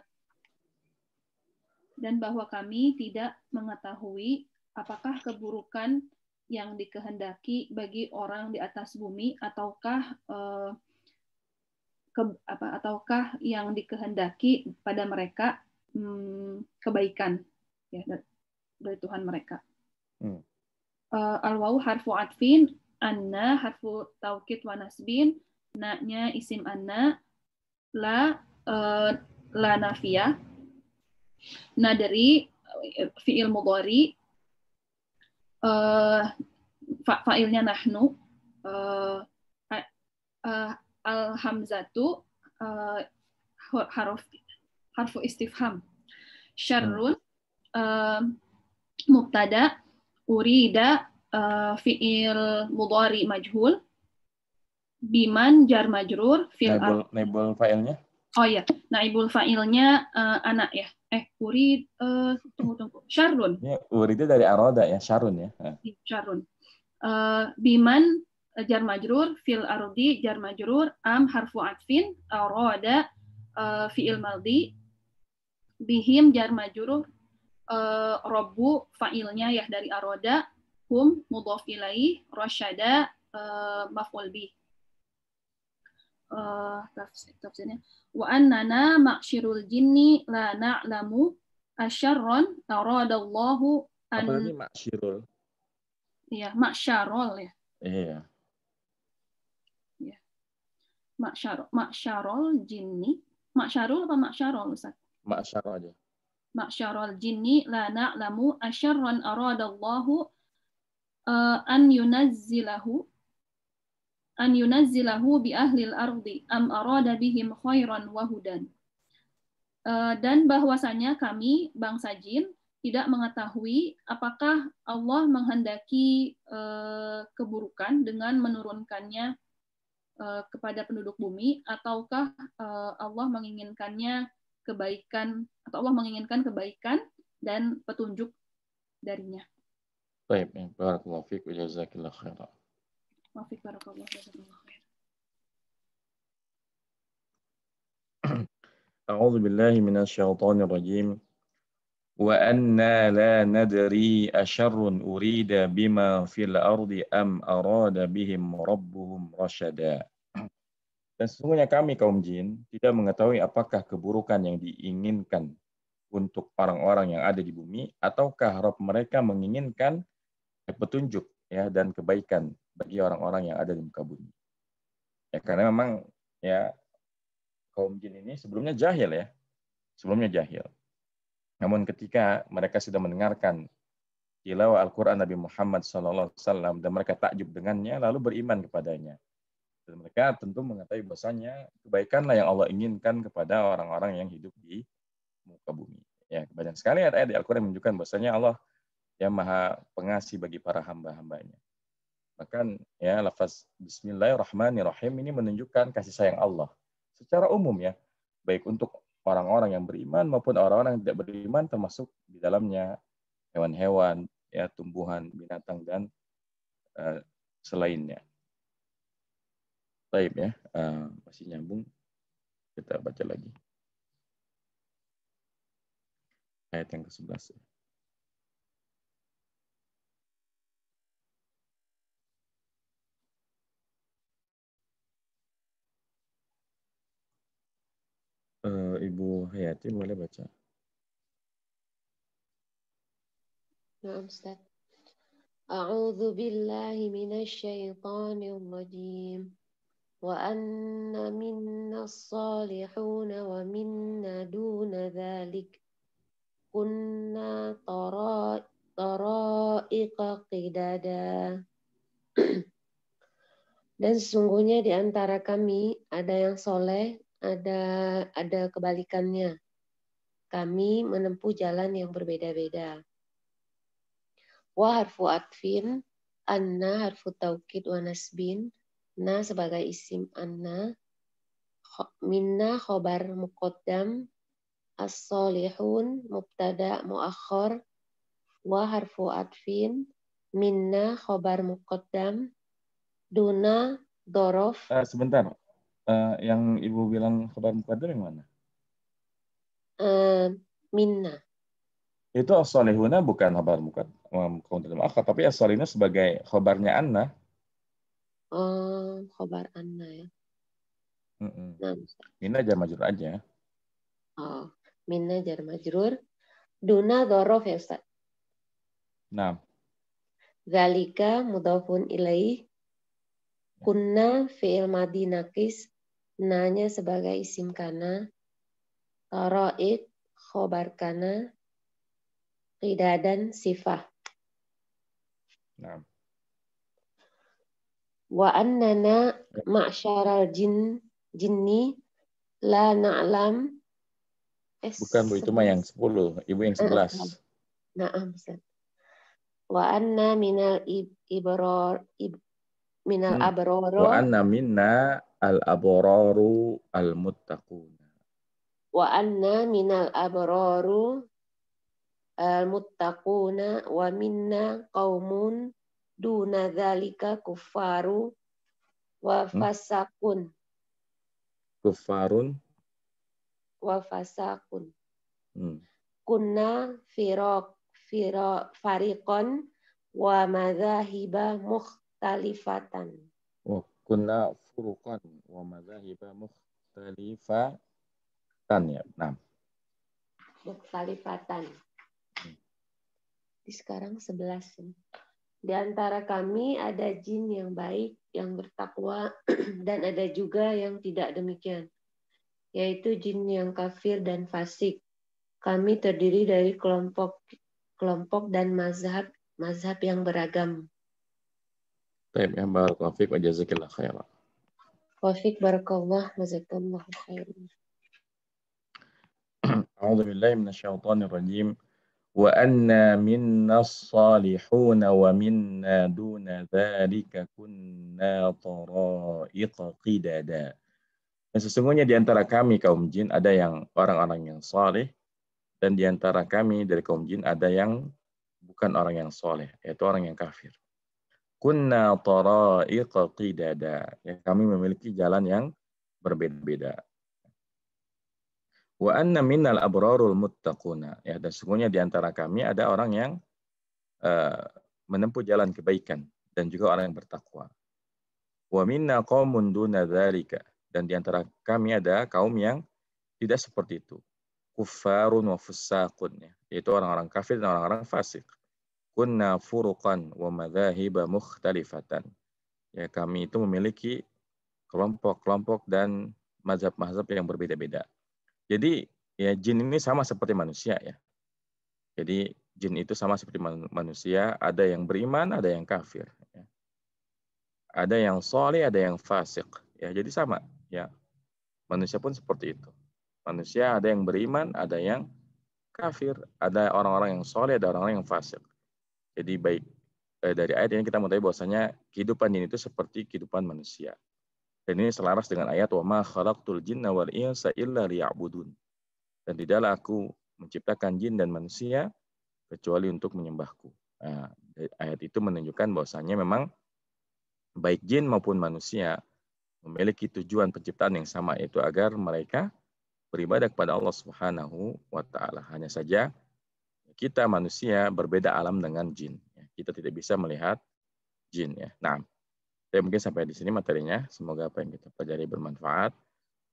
Dan bahwa kami tidak mengetahui apakah keburukan yang dikehendaki bagi orang di atas bumi ataukah uh, ke, apa ataukah yang dikehendaki pada mereka hmm, kebaikan ya dari Tuhan mereka. Hmm. Uh, eh, Alwau harfu atfin, anna harfu taukid wa nasbin, na-nya isim anna, la uh, la nafiyah, nadari fiil mudhari, uh, fa fa'ilnya nahnu, uh, uh, al hamzatu uh, harf harfu istifham syarrun uh, mubtada urida uh, fiil mudhari majhul biman jar majrur fil naibul, naibul fa'ilnya oh iya, naibul fa'ilnya uh, anak ya eh urid uh, tunggu tunggu syarrun ya urida dari aroda ya syarrun ya iya, syarrun uh, biman Eh, jar majrur fil ardi jar majrur am harfu atfin arada uh, eh, fiil maldi bihim jar majrur uh, eh, robbu fa'ilnya ya dari aroda hum mudhof ilai rasyada uh, maf'ul bi uh, tafsirnya wa annana ma'syirul jinni la na'lamu asyarron allahu an ini ma'syirul iya ma'syarol ya iya Maksyarol, Maksyarol jinni. Maksyarol apa Maksyarol, Ustaz? Maksyarol aja. Maksyarol jinni la na'lamu asyarran aradallahu uh, an yunazzilahu an yunazzilahu bi al ardi am arada bihim khairan wa hudan. Uh, dan bahwasanya kami bangsa jin tidak mengetahui apakah Allah menghendaki uh, keburukan dengan menurunkannya Eh, kepada penduduk bumi ataukah eh, Allah menginginkannya kebaikan atau Allah menginginkan kebaikan dan petunjuk darinya. Baik, barakallahu fiik wa jazakallahu khairan. Wa fiik barakallahu jazakallahu khairan. أعوذ بالله من الشيطان wa anna la nadri asyarrun urida bima fil ardi am arada bihim rabbuhum rasyada. Dan sesungguhnya kami kaum jin tidak mengetahui apakah keburukan yang diinginkan untuk orang-orang yang ada di bumi ataukah Rob mereka menginginkan petunjuk ya dan kebaikan bagi orang-orang yang ada di muka bumi. Ya karena memang ya kaum jin ini sebelumnya jahil ya. Sebelumnya jahil namun ketika mereka sudah mendengarkan tilawah Al-Quran Nabi Muhammad SAW dan mereka takjub dengannya, lalu beriman kepadanya. Dan mereka tentu mengetahui bahasanya kebaikanlah yang Allah inginkan kepada orang-orang yang hidup di muka bumi. Ya, banyak sekali ayat-ayat di Al-Quran menunjukkan bahasanya Allah yang maha pengasih bagi para hamba-hambanya. Bahkan ya lafaz Bismillahirrahmanirrahim ini menunjukkan kasih sayang Allah secara umum ya, baik untuk orang-orang yang beriman maupun orang-orang yang tidak beriman termasuk di dalamnya hewan-hewan, ya tumbuhan, binatang dan uh, selainnya. Taib ya, uh, masih nyambung. Kita baca lagi. Ayat yang ke-11. Ibu Hayati boleh baca. Nah, Ustaz. أعوذ بالله من الشيطان الرجيم وأن منا الصالحون ومنا Dan sesungguhnya di antara kami ada yang soleh ada ada kebalikannya. Kami menempuh jalan yang berbeda-beda. Wa harfu atfin, anna harfu taukid wa nasbin, na sebagai isim anna, minna khobar muqaddam, as-solihun, mubtada muakhor, wa harfu atfin, minna khobar muqaddam, duna dorof. Uh, sebentar, uh, yang ibu bilang kabar mukadar yang mana? Uh, minna. Itu as-salihuna bukan khabar mukadar akhar, tapi as sebagai khabarnya Anna. Oh, khabar Anna ya. Mm -mm. Nah, minna jar aja. Oh, minna jar majrur. Duna dhorof ya Ustaz. Nah. Zalika mudhafun ilaih. Kunna fi'il madinakis nanya sebagai isim kana, toroik khobar kana, dan sifah. Nah. Wa annana ma'syaral jin jinni la na'lam es. Bukan Bu, itu mah yang 10, Ibu yang 11. Nah, nah Ustaz. Wa anna minal ibror ib, minal hmm. abroro. Wa anna minna al-abraru al-muttaquna. Wa anna al abraru al-muttaquna wa minna qaumun duna dzalika kuffaru wa hmm? fasakun. Kuffarun wa fasakun. Hmm. Kunna firaq fariqan wa madzahiba mukhtalifatan. Oh, kunna furuqan wa madzahiba mukhtalifatan ya. Nah. Mukhtalifatan. Di sekarang 11 ya. Di antara kami ada jin yang baik, yang bertakwa, dan ada juga yang tidak demikian, yaitu jin yang kafir dan fasik. Kami terdiri dari kelompok kelompok dan mazhab mazhab yang beragam. Baik, yang barakallahu fiik wa jazakallahu khairan. وفيك بارك الله وجزاك الله خيرا أعوذ بالله من الشيطان الرجيم وأنا منا الصالحون ومنا دون ذلك كنا طرائق قددا Dan sesungguhnya di antara kami kaum jin ada yang orang-orang yang saleh dan di antara kami dari kaum jin ada yang bukan orang yang soleh, yaitu orang yang kafir kunna tara'iqa qidada. Ya, kami memiliki jalan yang berbeda-beda. Wa anna minnal abrarul muttaquna. Ya, dan semuanya di antara kami ada orang yang uh, menempuh jalan kebaikan dan juga orang yang bertakwa. Wa minna qaumun duna dzalika. Dan di antara kami ada kaum yang tidak seperti itu. Kufarun wa fusaqun. Ya, yaitu orang-orang kafir dan orang-orang fasik kunna furuqan wa madhahiba mukhtalifatan. Ya, kami itu memiliki kelompok-kelompok dan mazhab-mazhab yang berbeda-beda. Jadi, ya jin ini sama seperti manusia ya. Jadi, jin itu sama seperti manusia, ada yang beriman, ada yang kafir. Ya. Ada yang soleh, ada yang fasik. Ya, jadi sama. Ya, manusia pun seperti itu. Manusia ada yang beriman, ada yang kafir, ada orang-orang yang soleh, ada orang-orang yang fasik. Jadi baik eh, dari ayat ini kita mengetahui bahwasanya kehidupan jin itu seperti kehidupan manusia. Dan ini selaras dengan ayat wa ma khalaqtul jinna wal insa illa liya'budun. Dan tidaklah aku menciptakan jin dan manusia kecuali untuk menyembahku. Nah, ayat itu menunjukkan bahwasanya memang baik jin maupun manusia memiliki tujuan penciptaan yang sama yaitu agar mereka beribadah kepada Allah Subhanahu wa taala. Hanya saja kita manusia berbeda alam dengan jin. Ya. Kita tidak bisa melihat jin ya. Nah, saya mungkin sampai di sini materinya. Semoga apa yang kita pelajari bermanfaat.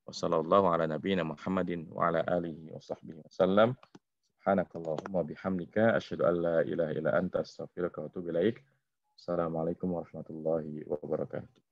Wassalamualaikum warahmatullahi wabarakatuh.